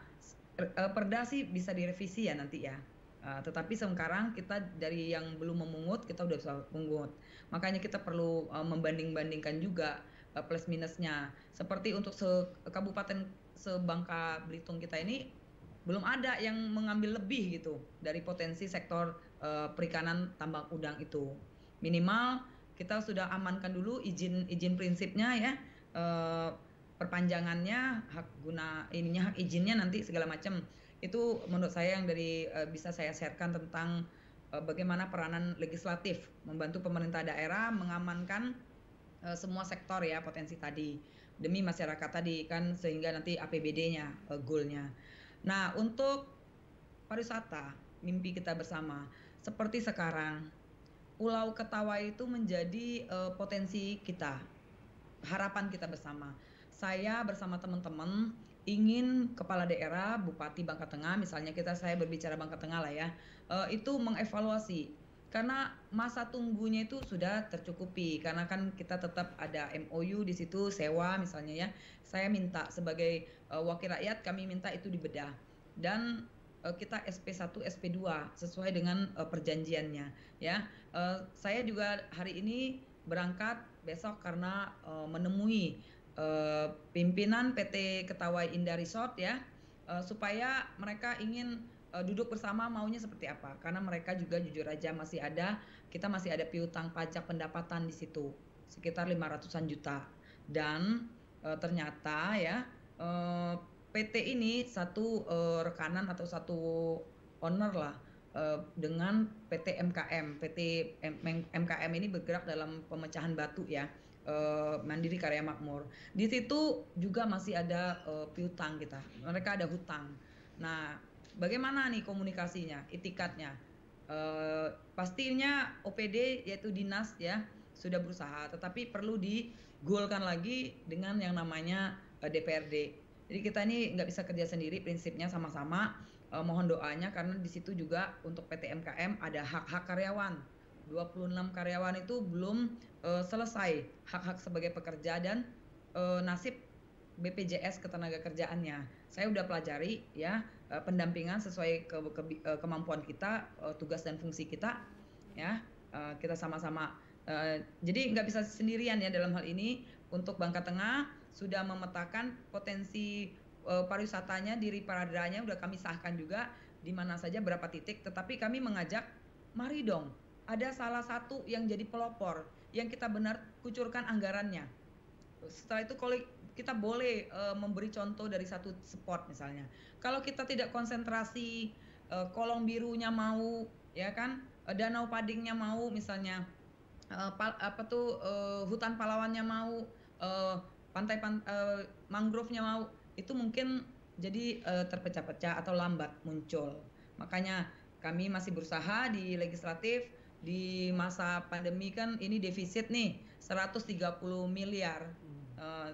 eh, perda sih bisa direvisi ya nanti ya. Eh, tetapi sekarang kita dari yang belum memungut kita udah bisa pungut. Makanya kita perlu eh, membanding-bandingkan juga plus minusnya. Seperti untuk se kabupaten sebangka Belitung kita ini belum ada yang mengambil lebih gitu dari potensi sektor uh, perikanan tambang udang itu. Minimal kita sudah amankan dulu izin izin prinsipnya ya. Uh, perpanjangannya hak guna ininya hak izinnya nanti segala macam itu menurut saya yang dari uh, bisa saya sharekan tentang uh, bagaimana peranan legislatif membantu pemerintah daerah mengamankan uh, semua sektor ya potensi tadi demi masyarakat tadi kan sehingga nanti APBD-nya uh, goalnya. Nah untuk pariwisata mimpi kita bersama seperti sekarang Pulau Ketawa itu menjadi uh, potensi kita harapan kita bersama saya bersama teman-teman ingin kepala daerah, bupati Bangka Tengah, misalnya kita saya berbicara Bangka Tengah lah ya, eh, itu mengevaluasi karena masa tunggunya itu sudah tercukupi karena kan kita tetap ada MOU di situ sewa misalnya ya. Saya minta sebagai eh, wakil rakyat kami minta itu dibedah dan eh, kita SP1 SP2 sesuai dengan perjanjiannya ya. saya juga hari ini berangkat besok karena menemui Eh, pimpinan PT Ketawai Indah Resort ya eh, supaya mereka ingin eh, duduk bersama maunya seperti apa karena mereka juga jujur aja masih ada kita masih ada piutang pajak pendapatan di situ sekitar 500-an juta dan uh, ternyata ya uh, PT ini satu uh, rekanan atau satu owner lah dengan PT MKM. PT MKM ini bergerak dalam pemecahan batu ya. Eh, mandiri Karya Makmur. Di situ juga masih ada uh, piutang kita. Mereka ada hutang. Nah, bagaimana nih komunikasinya, itikatnya? Uh, pastinya OPD yaitu dinas ya sudah berusaha, tetapi perlu digolkan lagi dengan yang namanya uh, DPRD. Jadi kita ini nggak bisa kerja sendiri, prinsipnya sama-sama. Uh, mohon doanya karena di situ juga untuk PTMKM ada hak-hak karyawan 26 karyawan itu belum uh, selesai hak-hak sebagai pekerja dan uh, nasib BPJS ketenaga kerjaannya. Saya udah pelajari ya uh, pendampingan sesuai ke, ke, uh, kemampuan kita, uh, tugas dan fungsi kita ya. Uh, kita sama-sama Uh, jadi nggak bisa sendirian ya dalam hal ini untuk Bangka Tengah sudah memetakan potensi uh, pariwisatanya di Paradanya udah kami sahkan juga di mana saja berapa titik tetapi kami mengajak mari dong ada salah satu yang jadi pelopor yang kita benar kucurkan anggarannya. Setelah itu kalau kita boleh uh, memberi contoh dari satu spot misalnya. Kalau kita tidak konsentrasi uh, kolong birunya mau ya kan, uh, danau padingnya mau misalnya uh, apa tuh uh, hutan palawannya mau uh, pantai pan, uh, mangrove-nya mau itu mungkin jadi uh, terpecah-pecah atau lambat muncul. Makanya kami masih berusaha di legislatif di masa pandemi kan ini defisit nih 130 miliar. Uh,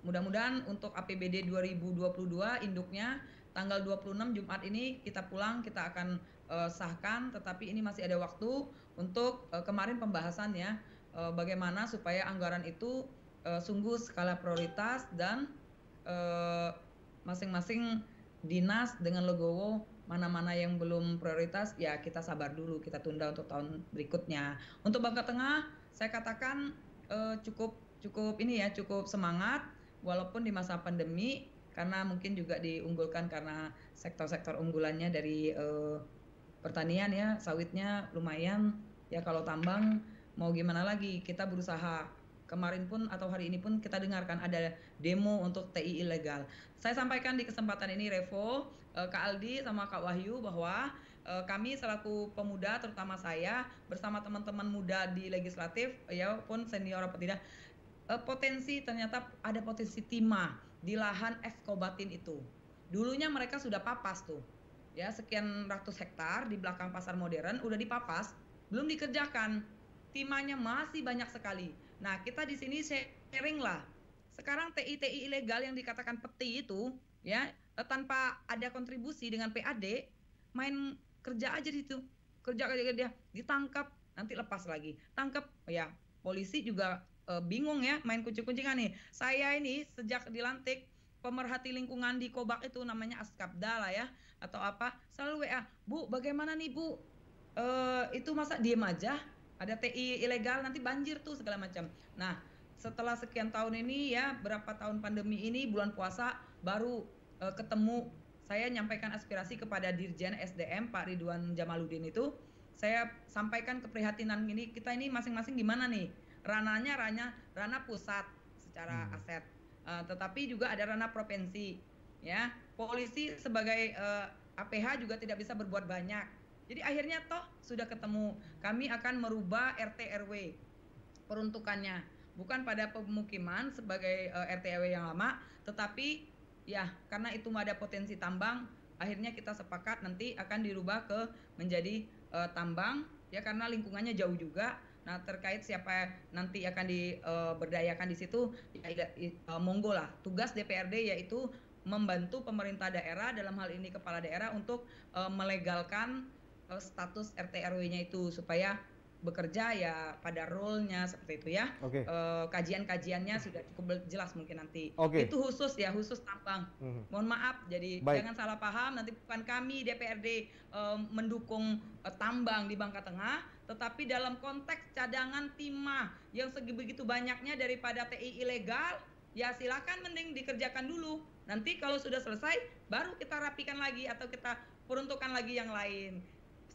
mudah-mudahan untuk APBD 2022 induknya tanggal 26 Jumat ini kita pulang kita akan uh, sahkan tetapi ini masih ada waktu untuk uh, kemarin pembahasannya uh, bagaimana supaya anggaran itu uh, sungguh skala prioritas dan masing-masing uh, dinas dengan logowo mana-mana yang belum prioritas ya kita sabar dulu kita tunda untuk tahun berikutnya untuk Bangka Tengah saya katakan eh, cukup cukup ini ya cukup semangat walaupun di masa pandemi karena mungkin juga diunggulkan karena sektor-sektor unggulannya dari eh, pertanian ya sawitnya lumayan ya kalau tambang mau gimana lagi kita berusaha kemarin pun atau hari ini pun kita dengarkan ada demo untuk TI ilegal. Saya sampaikan di kesempatan ini Revo, uh, Kak Aldi sama Kak Wahyu bahwa eh, kami selaku pemuda terutama saya bersama teman-teman muda di legislatif ya pun senior apa tidak eh, potensi ternyata ada potensi timah di lahan Ekskobatin itu. Dulunya mereka sudah papas tuh. Ya, sekian ratus hektar di belakang pasar modern udah dipapas, belum dikerjakan. Timahnya masih banyak sekali. Nah, kita di sini sharing lah. Sekarang titi ilegal yang dikatakan peti itu ya eh, tanpa ada kontribusi dengan PAD main kerja aja di situ kerja kerja dia ditangkap nanti lepas lagi tangkap oh ya polisi juga e, bingung ya main kucing kucingan nih saya ini sejak dilantik pemerhati lingkungan di Kobak itu namanya Askabda lah ya atau apa selalu WA Bu bagaimana nih Bu e, itu masa diem aja ada TI ilegal nanti banjir tuh segala macam nah setelah sekian tahun ini ya berapa tahun pandemi ini bulan puasa baru uh, ketemu saya nyampaikan aspirasi kepada Dirjen SDM Pak Ridwan Jamaludin itu saya sampaikan keprihatinan ini kita ini masing-masing gimana nih rananya ranya ranah pusat secara hmm. aset uh, tetapi juga ada ranah provinsi ya polisi sebagai uh, eh, APH juga tidak bisa berbuat banyak jadi akhirnya toh sudah ketemu kami akan merubah RT RW peruntukannya bukan pada pemukiman sebagai uh, RT RW yang lama tetapi ya karena itu ada potensi tambang akhirnya kita sepakat nanti akan dirubah ke menjadi uh, tambang ya karena lingkungannya jauh juga nah terkait siapa nanti akan diberdayakan eh, uh, di situ ya, uh, monggo lah tugas DPRD yaitu membantu pemerintah daerah dalam hal ini kepala daerah untuk uh, melegalkan status RT RW-nya itu supaya bekerja ya pada role-nya seperti itu ya. Okay. Uh, eh, kajian-kajiannya sudah cukup jelas mungkin nanti. Okay. Itu khusus ya khusus tambang. Mm-hmm. Mohon maaf jadi Baik. jangan salah paham nanti bukan kami DPRD uh, eh, mendukung uh, tambang di Bangka Tengah, tetapi dalam konteks cadangan timah yang sebegitu banyaknya daripada TI ilegal ya silakan mending dikerjakan dulu. Nanti kalau sudah selesai baru kita rapikan lagi atau kita peruntukan lagi yang lain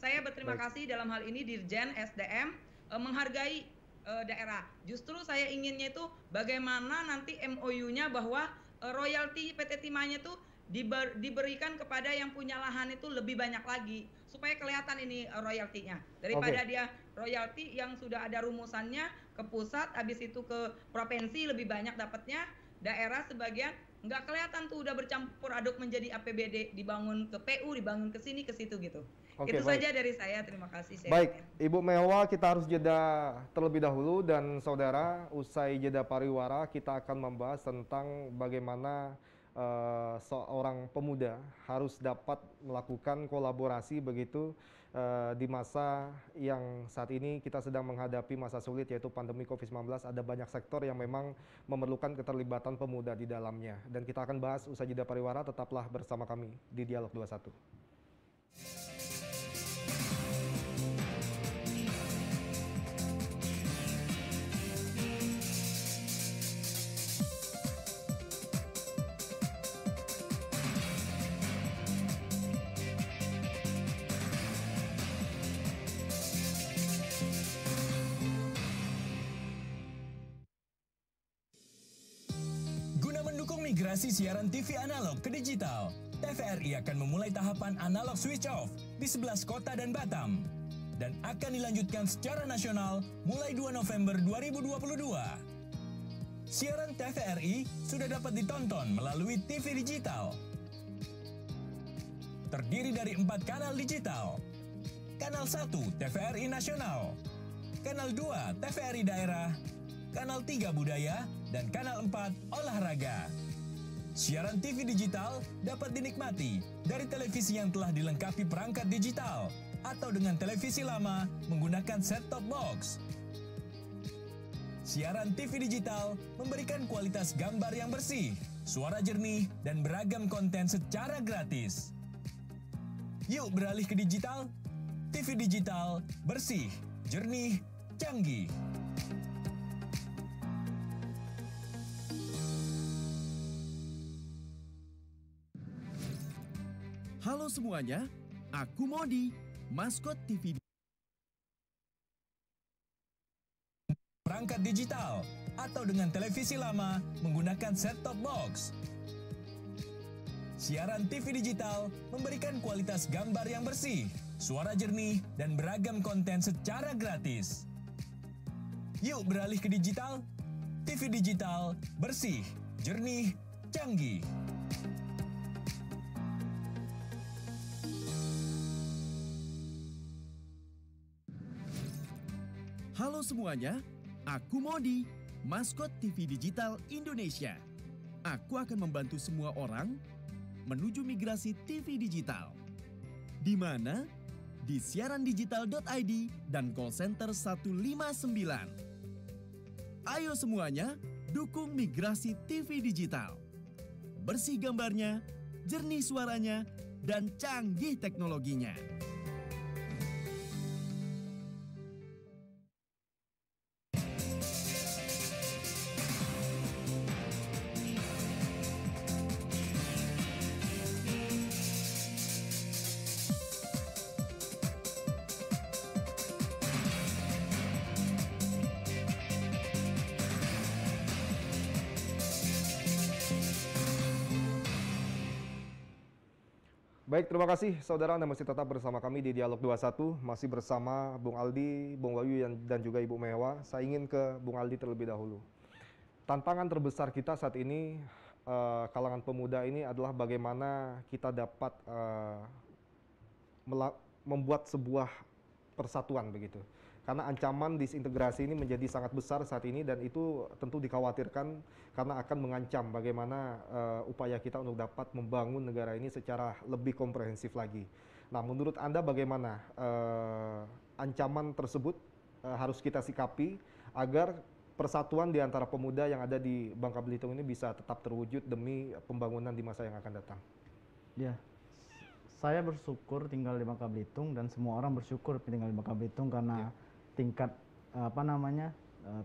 saya berterima Baik. kasih dalam hal ini Dirjen SDM e, eh, menghargai e, daerah. Justru saya inginnya itu bagaimana nanti MOU-nya bahwa e, royalti PT Timahnya itu diber, diberikan kepada yang punya lahan itu lebih banyak lagi supaya kelihatan ini royaltinya daripada okay. dia royalti yang sudah ada rumusannya ke pusat habis itu ke provinsi lebih banyak dapatnya daerah sebagian nggak kelihatan tuh udah bercampur aduk menjadi APBD dibangun ke PU dibangun ke sini ke situ gitu Okay, Itu baik. saja dari saya. Terima kasih. Saya baik, Ibu Mewa, kita harus jeda terlebih dahulu dan saudara, usai jeda pariwara, kita akan membahas tentang bagaimana uh, seorang pemuda harus dapat melakukan kolaborasi begitu uh, di masa yang saat ini kita sedang menghadapi masa sulit yaitu pandemi Covid-19. Ada banyak sektor yang memang memerlukan keterlibatan pemuda di dalamnya. Dan kita akan bahas usai jeda pariwara. Tetaplah bersama kami di Dialog 21. ke digital. TVRI akan memulai tahapan analog switch off di 11 kota dan Batam dan akan dilanjutkan secara nasional mulai 2 November 2022. Siaran TVRI sudah dapat ditonton melalui TV digital. Terdiri dari empat kanal digital. Kanal 1 TVRI Nasional, Kanal 2 TVRI Daerah, Kanal 3 Budaya, dan Kanal 4 Olahraga. Siaran TV digital dapat dinikmati dari televisi yang telah dilengkapi perangkat digital atau dengan televisi lama menggunakan set-top box. Siaran TV digital memberikan kualitas gambar yang bersih, suara jernih, dan beragam konten secara gratis. Yuk beralih ke digital. TV digital bersih, jernih, canggih. semuanya, aku Modi, maskot TV. Perangkat digital atau dengan televisi lama menggunakan set-top box. Siaran TV digital memberikan kualitas gambar yang bersih, suara jernih, dan beragam konten secara gratis. Yuk beralih ke digital. TV digital bersih, jernih, canggih. Halo semuanya, aku Modi, maskot TV digital Indonesia. Aku akan membantu semua orang menuju migrasi TV digital. Di mana? Di siarandigital.id dan call center 159. Ayo semuanya, dukung migrasi TV digital. Bersih gambarnya, jernih suaranya, dan canggih teknologinya. Baik, terima kasih saudara Anda masih tetap bersama kami di Dialog 21, masih bersama Bung Aldi, Bung Wayu dan juga Ibu Mewa. Saya ingin ke Bung Aldi terlebih dahulu. Tantangan terbesar kita saat ini eh, kalangan pemuda ini adalah bagaimana kita dapat eh, membuat sebuah persatuan begitu karena ancaman disintegrasi ini menjadi sangat besar saat ini dan itu tentu dikhawatirkan karena akan mengancam bagaimana uh, upaya kita untuk dapat membangun negara ini secara lebih komprehensif lagi. Nah, menurut Anda bagaimana uh, ancaman tersebut uh, harus kita sikapi agar persatuan di antara pemuda yang ada di Bangka Belitung ini bisa tetap terwujud demi pembangunan di masa yang akan datang? Ya, saya bersyukur tinggal di Bangka Belitung dan semua orang bersyukur tinggal di Bangka Belitung karena yeah tingkat apa namanya eh,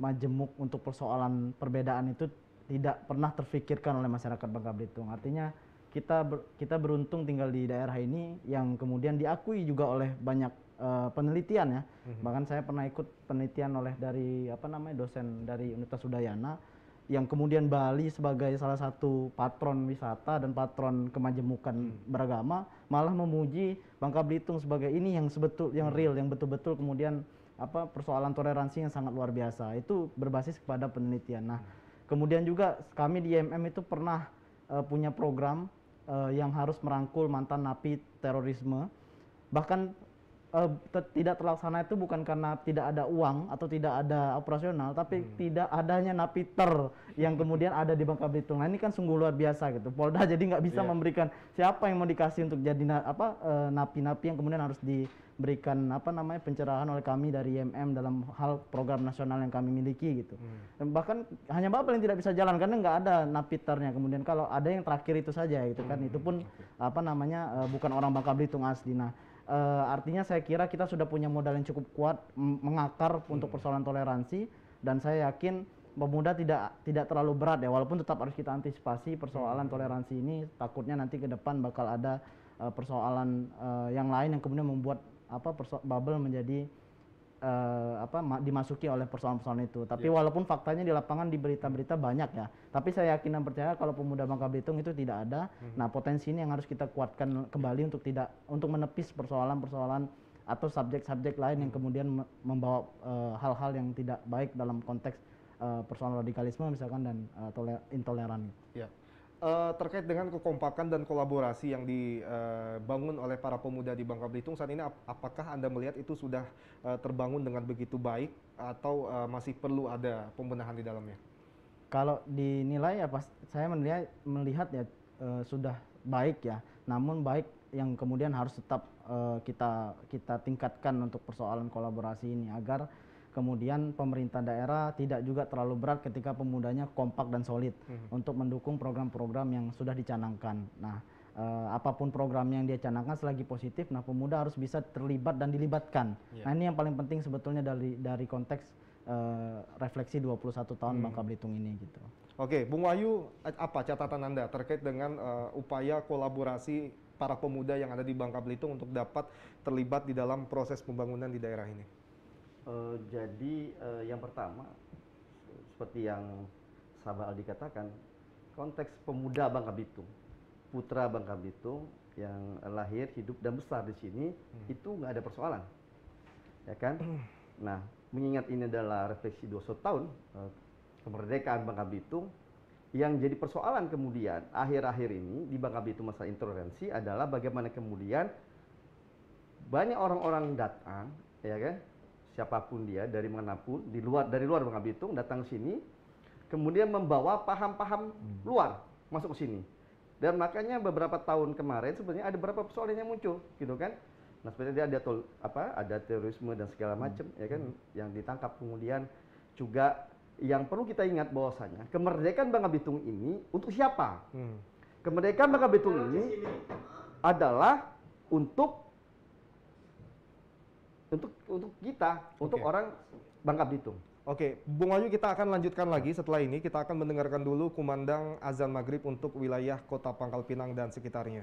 majemuk untuk persoalan perbedaan itu tidak pernah terfikirkan oleh masyarakat Bangka Belitung. Artinya kita ber, kita beruntung tinggal di daerah ini yang kemudian diakui juga oleh banyak uh, penelitian ya. Mm-hmm. Bahkan saya pernah ikut penelitian oleh dari apa namanya dosen dari Universitas Udayana yang kemudian Bali sebagai salah satu patron wisata dan patron kemajemukan hmm. beragama malah memuji Bangka Belitung sebagai ini yang sebetul yang hmm. real yang betul-betul kemudian apa persoalan toleransi yang sangat luar biasa itu berbasis kepada penelitian. Nah, hmm. kemudian juga kami di IMM itu pernah uh, punya program uh, yang harus merangkul mantan napi terorisme bahkan uh, tidak terlaksana itu bukan karena tidak ada uang atau tidak ada operasional, tapi hmm. tidak adanya napiter yang kemudian ada di Bangka Belitung. Nah ini kan sungguh luar biasa gitu. Polda jadi nggak bisa yeah. memberikan siapa yang mau dikasih untuk jadi na apa napi eh, napi-napi yang kemudian harus diberikan apa namanya pencerahan oleh kami dari MM dalam hal program nasional yang kami miliki gitu. Hmm. Bahkan hanya Bapak yang tidak bisa jalan karena nggak ada napiternya. Kemudian kalau ada yang terakhir itu saja gitu kan. hmm. kan, itu pun apa namanya uh, bukan orang Bangka Belitung asli. Nah uh, artinya saya kira kita sudah punya modal yang cukup kuat mengakar hmm. untuk persoalan toleransi dan saya yakin pemuda tidak tidak terlalu berat ya walaupun tetap harus kita antisipasi persoalan hmm. toleransi ini takutnya nanti ke depan bakal ada uh, persoalan uh, yang lain yang kemudian membuat apa bubble menjadi uh, apa dimasuki oleh persoalan-persoalan itu. Tapi yeah. walaupun faktanya di lapangan di berita-berita banyak ya, tapi saya yakin dan percaya kalau pemuda Bangka Belitung itu tidak ada. Mm-hmm. Nah, potensi ini yang harus kita kuatkan kembali yeah. untuk tidak untuk menepis persoalan-persoalan atau subjek-subjek lain yang mhm. kemudian membawa eh, hal-hal uh, yang tidak baik dalam konteks uh, persoalan radikalisme misalkan dan uh, intoleran. Yeah uh, terkait dengan kekompakan dan kolaborasi yang dibangun oleh para pemuda di Bangka Belitung saat ini ap apakah Anda melihat itu sudah uh, terbangun dengan begitu baik atau uh, masih perlu ada pembenahan di dalamnya? Kalau dinilai ya pas saya melihat melihat ya uh, sudah baik ya. Namun baik yang kemudian harus tetap uh, kita kita tingkatkan untuk persoalan kolaborasi ini agar kemudian pemerintah daerah tidak juga terlalu berat ketika pemudanya kompak dan solid hmm. untuk mendukung program-program yang sudah dicanangkan. Nah, uh, apapun program yang dia canangkan selagi positif, nah pemuda harus bisa terlibat dan dilibatkan. Yeah. Nah, ini yang paling penting sebetulnya dari dari konteks uh, refleksi 21 tahun hmm. Bangka Belitung ini gitu. Oke, okay, Bung Wahyu, apa catatan Anda terkait dengan uh, upaya kolaborasi para pemuda yang ada di Bangka Belitung untuk dapat terlibat di dalam proses pembangunan di daerah ini? Uh, jadi uh, yang pertama seperti yang sahabat Aldi katakan konteks pemuda Bangka Belitung, putra Bangka Belitung yang lahir, hidup dan besar di sini hmm. itu nggak ada persoalan, ya kan? Hmm. Nah, mengingat ini adalah refleksi 200 tahun uh, kemerdekaan Bangka Belitung, yang jadi persoalan kemudian akhir-akhir ini di Bangka Belitung masa intoleransi adalah bagaimana kemudian banyak orang-orang datang, ya kan? siapapun dia dari manapun di luar dari luar Bangka Belitung datang sini kemudian membawa paham-paham hmm. luar masuk ke sini dan makanya beberapa tahun kemarin sebenarnya ada beberapa persoalan yang muncul gitu kan nah sebenarnya dia ada tol, apa ada terorisme dan segala hmm. macam hmm. ya kan yang ditangkap kemudian juga yang perlu kita ingat bahwasanya kemerdekaan Bangka Belitung ini untuk siapa hmm. kemerdekaan Bangka Belitung ini adalah untuk untuk untuk kita, untuk orang Bangka Belitung. Oke, okay. Bung Wahyu kita akan lanjutkan lagi setelah ini. Kita akan mendengarkan dulu kumandang azan maghrib untuk wilayah kota Pangkal Pinang dan sekitarnya.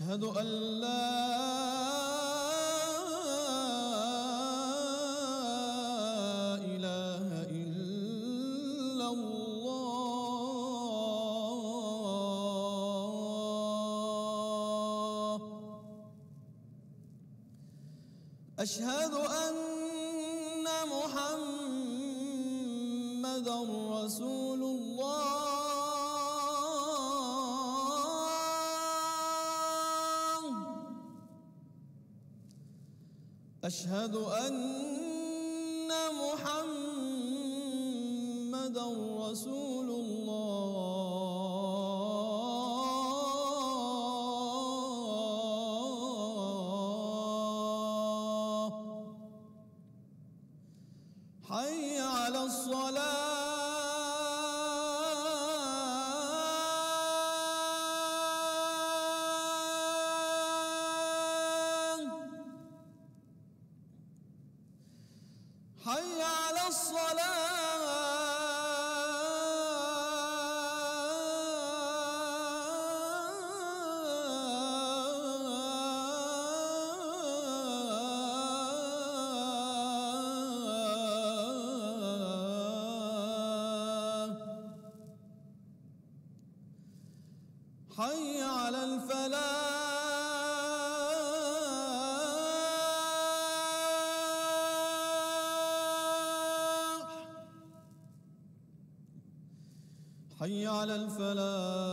أشهد أن لا أشهد أن حي على الصلاه على الفلاح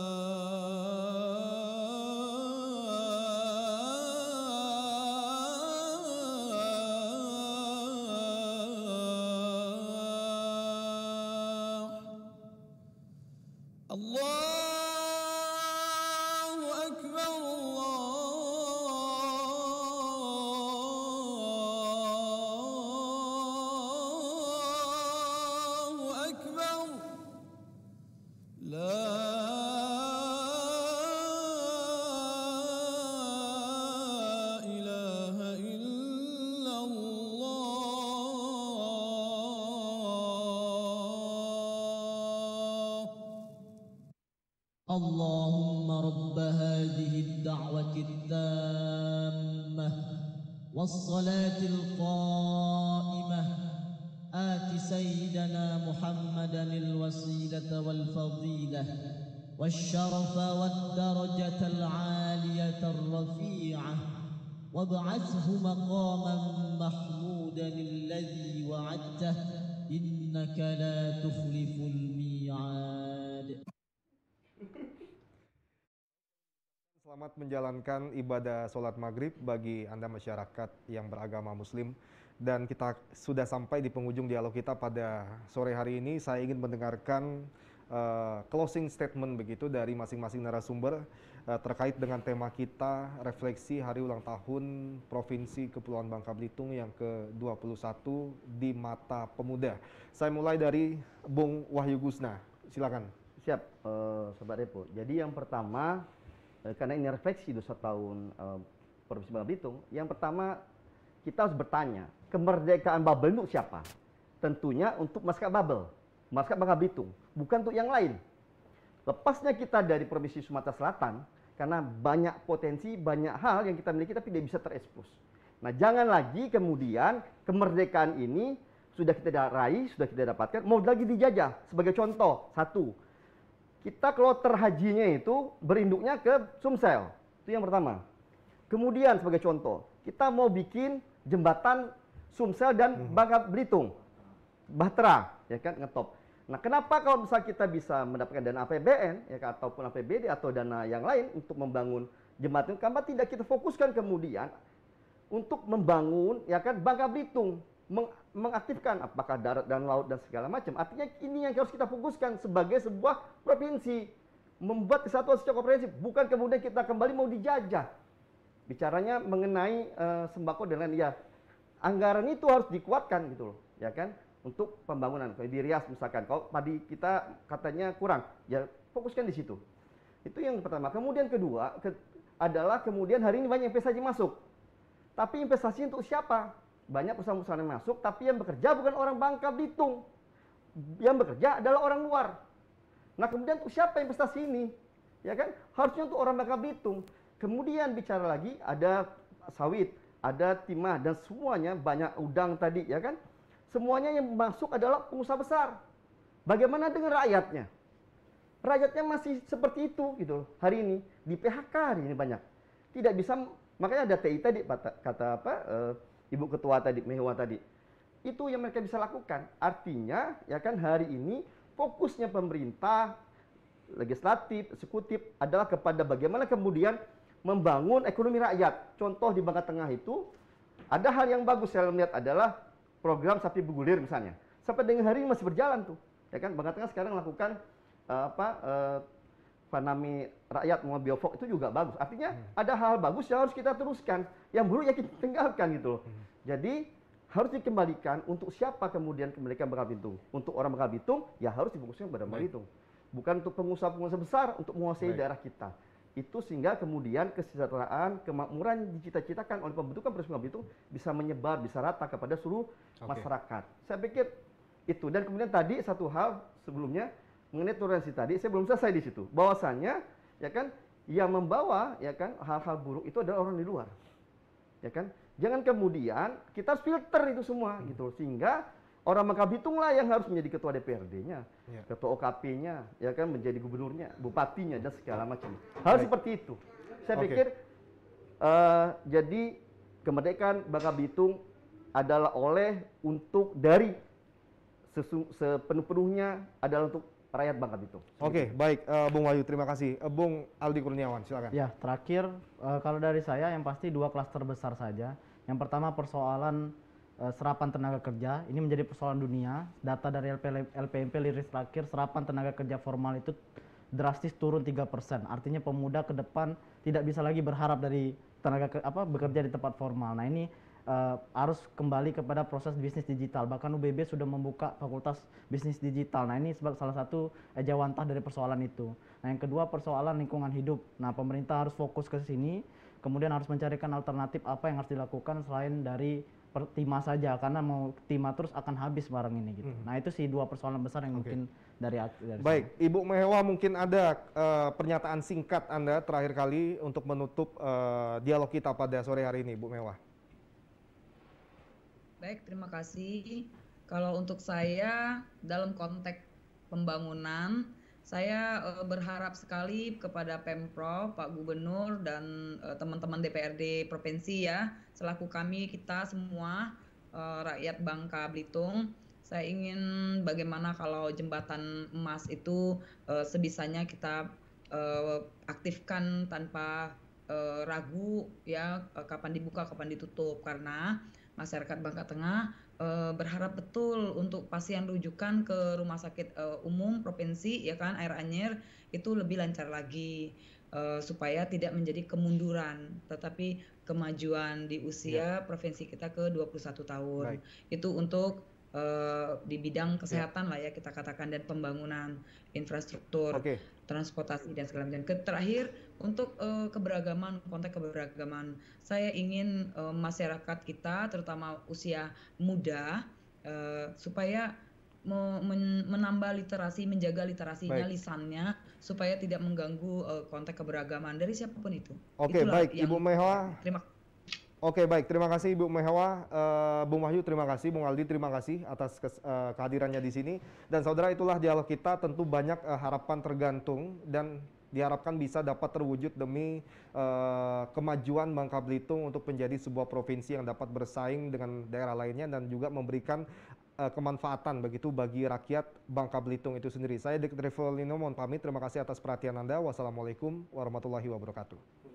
Selamat menjalankan ibadah sholat maghrib bagi Anda masyarakat yang beragama muslim. Dan kita sudah sampai di penghujung dialog kita pada sore hari ini. Saya ingin mendengarkan uh, closing statement begitu dari masing-masing narasumber uh, terkait dengan tema kita refleksi hari ulang tahun Provinsi Kepulauan Bangka Belitung yang ke-21 di mata pemuda. Saya mulai dari Bung Wahyu Gusna. Silakan. Siap, uh, Sobat Repo. Jadi yang pertama Eh, karena ini refleksi dosa tahun uh, eh, Provinsi Bangka Belitung, yang pertama kita harus bertanya, kemerdekaan Babel untuk siapa? Tentunya untuk masyarakat Babel, masyarakat Bangka Belitung, bukan untuk yang lain. Lepasnya kita dari Provinsi Sumatera Selatan, karena banyak potensi, banyak hal yang kita miliki tapi tidak bisa terekspos. Nah, jangan lagi kemudian kemerdekaan ini sudah kita raih, sudah kita dapatkan, mau lagi dijajah. Sebagai contoh, satu, kita kloter hajinya itu berinduknya ke Sumsel. Itu yang pertama. Kemudian sebagai contoh, kita mau bikin jembatan Sumsel dan hmm. Bangka Belitung. Bahtera, ya kan, ngetop. Nah, kenapa kalau misalnya kita bisa mendapatkan dana APBN, ya kan ataupun APBD atau dana yang lain untuk membangun jembatan, kenapa tidak kita fokuskan kemudian untuk membangun, ya kan, Bangka Belitung meng mengaktifkan apakah darat dan laut dan segala macam. Artinya ini yang harus kita fokuskan sebagai sebuah provinsi membuat kesatuan secara komprehensif, bukan kemudian kita kembali mau dijajah. Bicaranya mengenai uh, sembako dan lain ya anggaran itu harus dikuatkan gitu loh, ya kan? Untuk pembangunan kayak di Rias misalkan, kalau padi kita katanya kurang, ya fokuskan di situ. Itu yang pertama. Kemudian kedua ke, adalah kemudian hari ini banyak investasi masuk. Tapi investasi untuk siapa? banyak perusahaan-perusahaan yang masuk, tapi yang bekerja bukan orang Bangka Belitung. Yang bekerja adalah orang luar. Nah, kemudian untuk siapa investasi ini? Ya kan? Harusnya untuk orang Bangka Belitung. Kemudian bicara lagi ada sawit, ada timah dan semuanya banyak udang tadi, ya kan? Semuanya yang masuk adalah pengusaha besar. Bagaimana dengan rakyatnya? Rakyatnya masih seperti itu gitu loh. Hari ini di PHK hari ini banyak. Tidak bisa makanya ada TI tadi kata, apa? Uh, Ibu Ketua tadi, mewah tadi. Itu yang mereka bisa lakukan. Artinya, ya kan hari ini fokusnya pemerintah, legislatif, eksekutif adalah kepada bagaimana kemudian membangun ekonomi rakyat. Contoh di Bangka Tengah itu, ada hal yang bagus saya melihat adalah program sapi bergulir misalnya. Sampai dengan hari ini masih berjalan tuh. Ya kan, Bangka Tengah sekarang lakukan uh, apa uh, Fanami rakyat mau biofok itu juga bagus. Artinya hmm. ada hal bagus yang harus kita teruskan yang buruk ya kita tinggalkan gitu loh. Hmm. Jadi harus dikembalikan untuk siapa kemudian mereka bangka Bitung. Untuk orang bangka Bitung ya harus difokuskan pada bangka Bitung. Bukan untuk pengusaha-pengusaha besar untuk menguasai Baik. daerah kita. Itu sehingga kemudian kesejahteraan, kemakmuran dicita-citakan oleh pembentukan Provinsi bangka Bitung hmm. bisa menyebar, bisa rata kepada seluruh okay. masyarakat. Saya pikir itu dan kemudian tadi satu hal sebelumnya mengenai toleransi tadi saya belum selesai di situ. Bahwasannya ya kan yang membawa ya kan hal-hal buruk itu adalah orang di luar ya kan? Jangan kemudian kita filter itu semua hmm. gitu sehingga orang Makabitung lah yang harus menjadi ketua DPRD-nya, ya. ketua OKP-nya, ya kan menjadi gubernurnya, bupatinya dan segala ya. macam. Hal Baik. seperti itu. Saya okay. pikir uh, jadi kemerdekaan Bitung adalah oleh untuk dari sepenuh-penuhnya adalah untuk rakyat banget itu. Oke, okay, baik uh, Bung Wahyu, terima kasih. Uh, Bung Aldi Kurniawan, silakan. Ya, terakhir uh, kalau dari saya yang pasti dua klaster besar saja. Yang pertama persoalan uh, serapan tenaga kerja, ini menjadi persoalan dunia. Data dari LP, LPMP Liris terakhir serapan tenaga kerja formal itu drastis turun 3%. Artinya pemuda ke depan tidak bisa lagi berharap dari tenaga apa bekerja di tempat formal. Nah, ini uh, harus kembali kepada proses bisnis digital. Bahkan UBB sudah membuka fakultas bisnis digital. Nah ini sebagai salah satu jawantah dari persoalan itu. Nah yang kedua persoalan lingkungan hidup. Nah pemerintah harus fokus ke sini, kemudian harus mencarikan alternatif apa yang harus dilakukan selain dari timah saja karena mau timah terus akan habis barang ini gitu. Hmm. Nah itu sih dua persoalan besar yang okay. mungkin dari, dari baik sini. Ibu Mewah mungkin ada uh, pernyataan singkat anda terakhir kali untuk menutup uh, dialog kita pada sore hari ini, Ibu Mewah. Baik, terima kasih. Kalau untuk saya dalam konteks pembangunan, saya uh, berharap sekali kepada Pemprov, Pak Gubernur dan eh, teman-teman uh, DPRD provinsi ya, selaku kami kita semua uh, rakyat Bangka Belitung, saya ingin bagaimana kalau jembatan emas itu uh, sebisanya kita uh, aktifkan tanpa uh, ragu ya kapan dibuka kapan ditutup karena masyarakat Bangka Tengah eh, berharap betul untuk pasien rujukan ke rumah sakit eh, umum provinsi ya kan air anyer itu lebih lancar lagi eh, supaya tidak menjadi kemunduran tetapi kemajuan di usia ya. provinsi kita ke 21 tahun. Baik. Itu untuk Eh, di bidang ya. kesehatan yeah. lah ya kita katakan dan pembangunan infrastruktur, okay. transportasi dan segala macam. Terakhir untuk uh, keberagaman konteks keberagaman, saya ingin uh, masyarakat kita terutama usia muda uh, supaya menambah literasi, menjaga literasinya, baik. lisannya supaya tidak mengganggu uh, konteks keberagaman dari siapapun itu. Oke, okay, baik baik Ibu Mehwa. Terima kasih. Oke baik, terima kasih Ibu Mehawa, uh, eh, Bung Wahyu terima kasih, Bung Aldi terima kasih atas kes, uh, kehadirannya di sini. Dan saudara itulah dialog kita tentu banyak uh, harapan tergantung dan diharapkan bisa dapat terwujud demi uh, kemajuan Bangka Belitung untuk menjadi sebuah provinsi yang dapat bersaing dengan daerah lainnya dan juga memberikan uh, kemanfaatan begitu bagi rakyat Bangka Belitung itu sendiri. Saya Dik Trevelino mohon pamit, terima kasih atas perhatian Anda. Wassalamualaikum warahmatullahi wabarakatuh.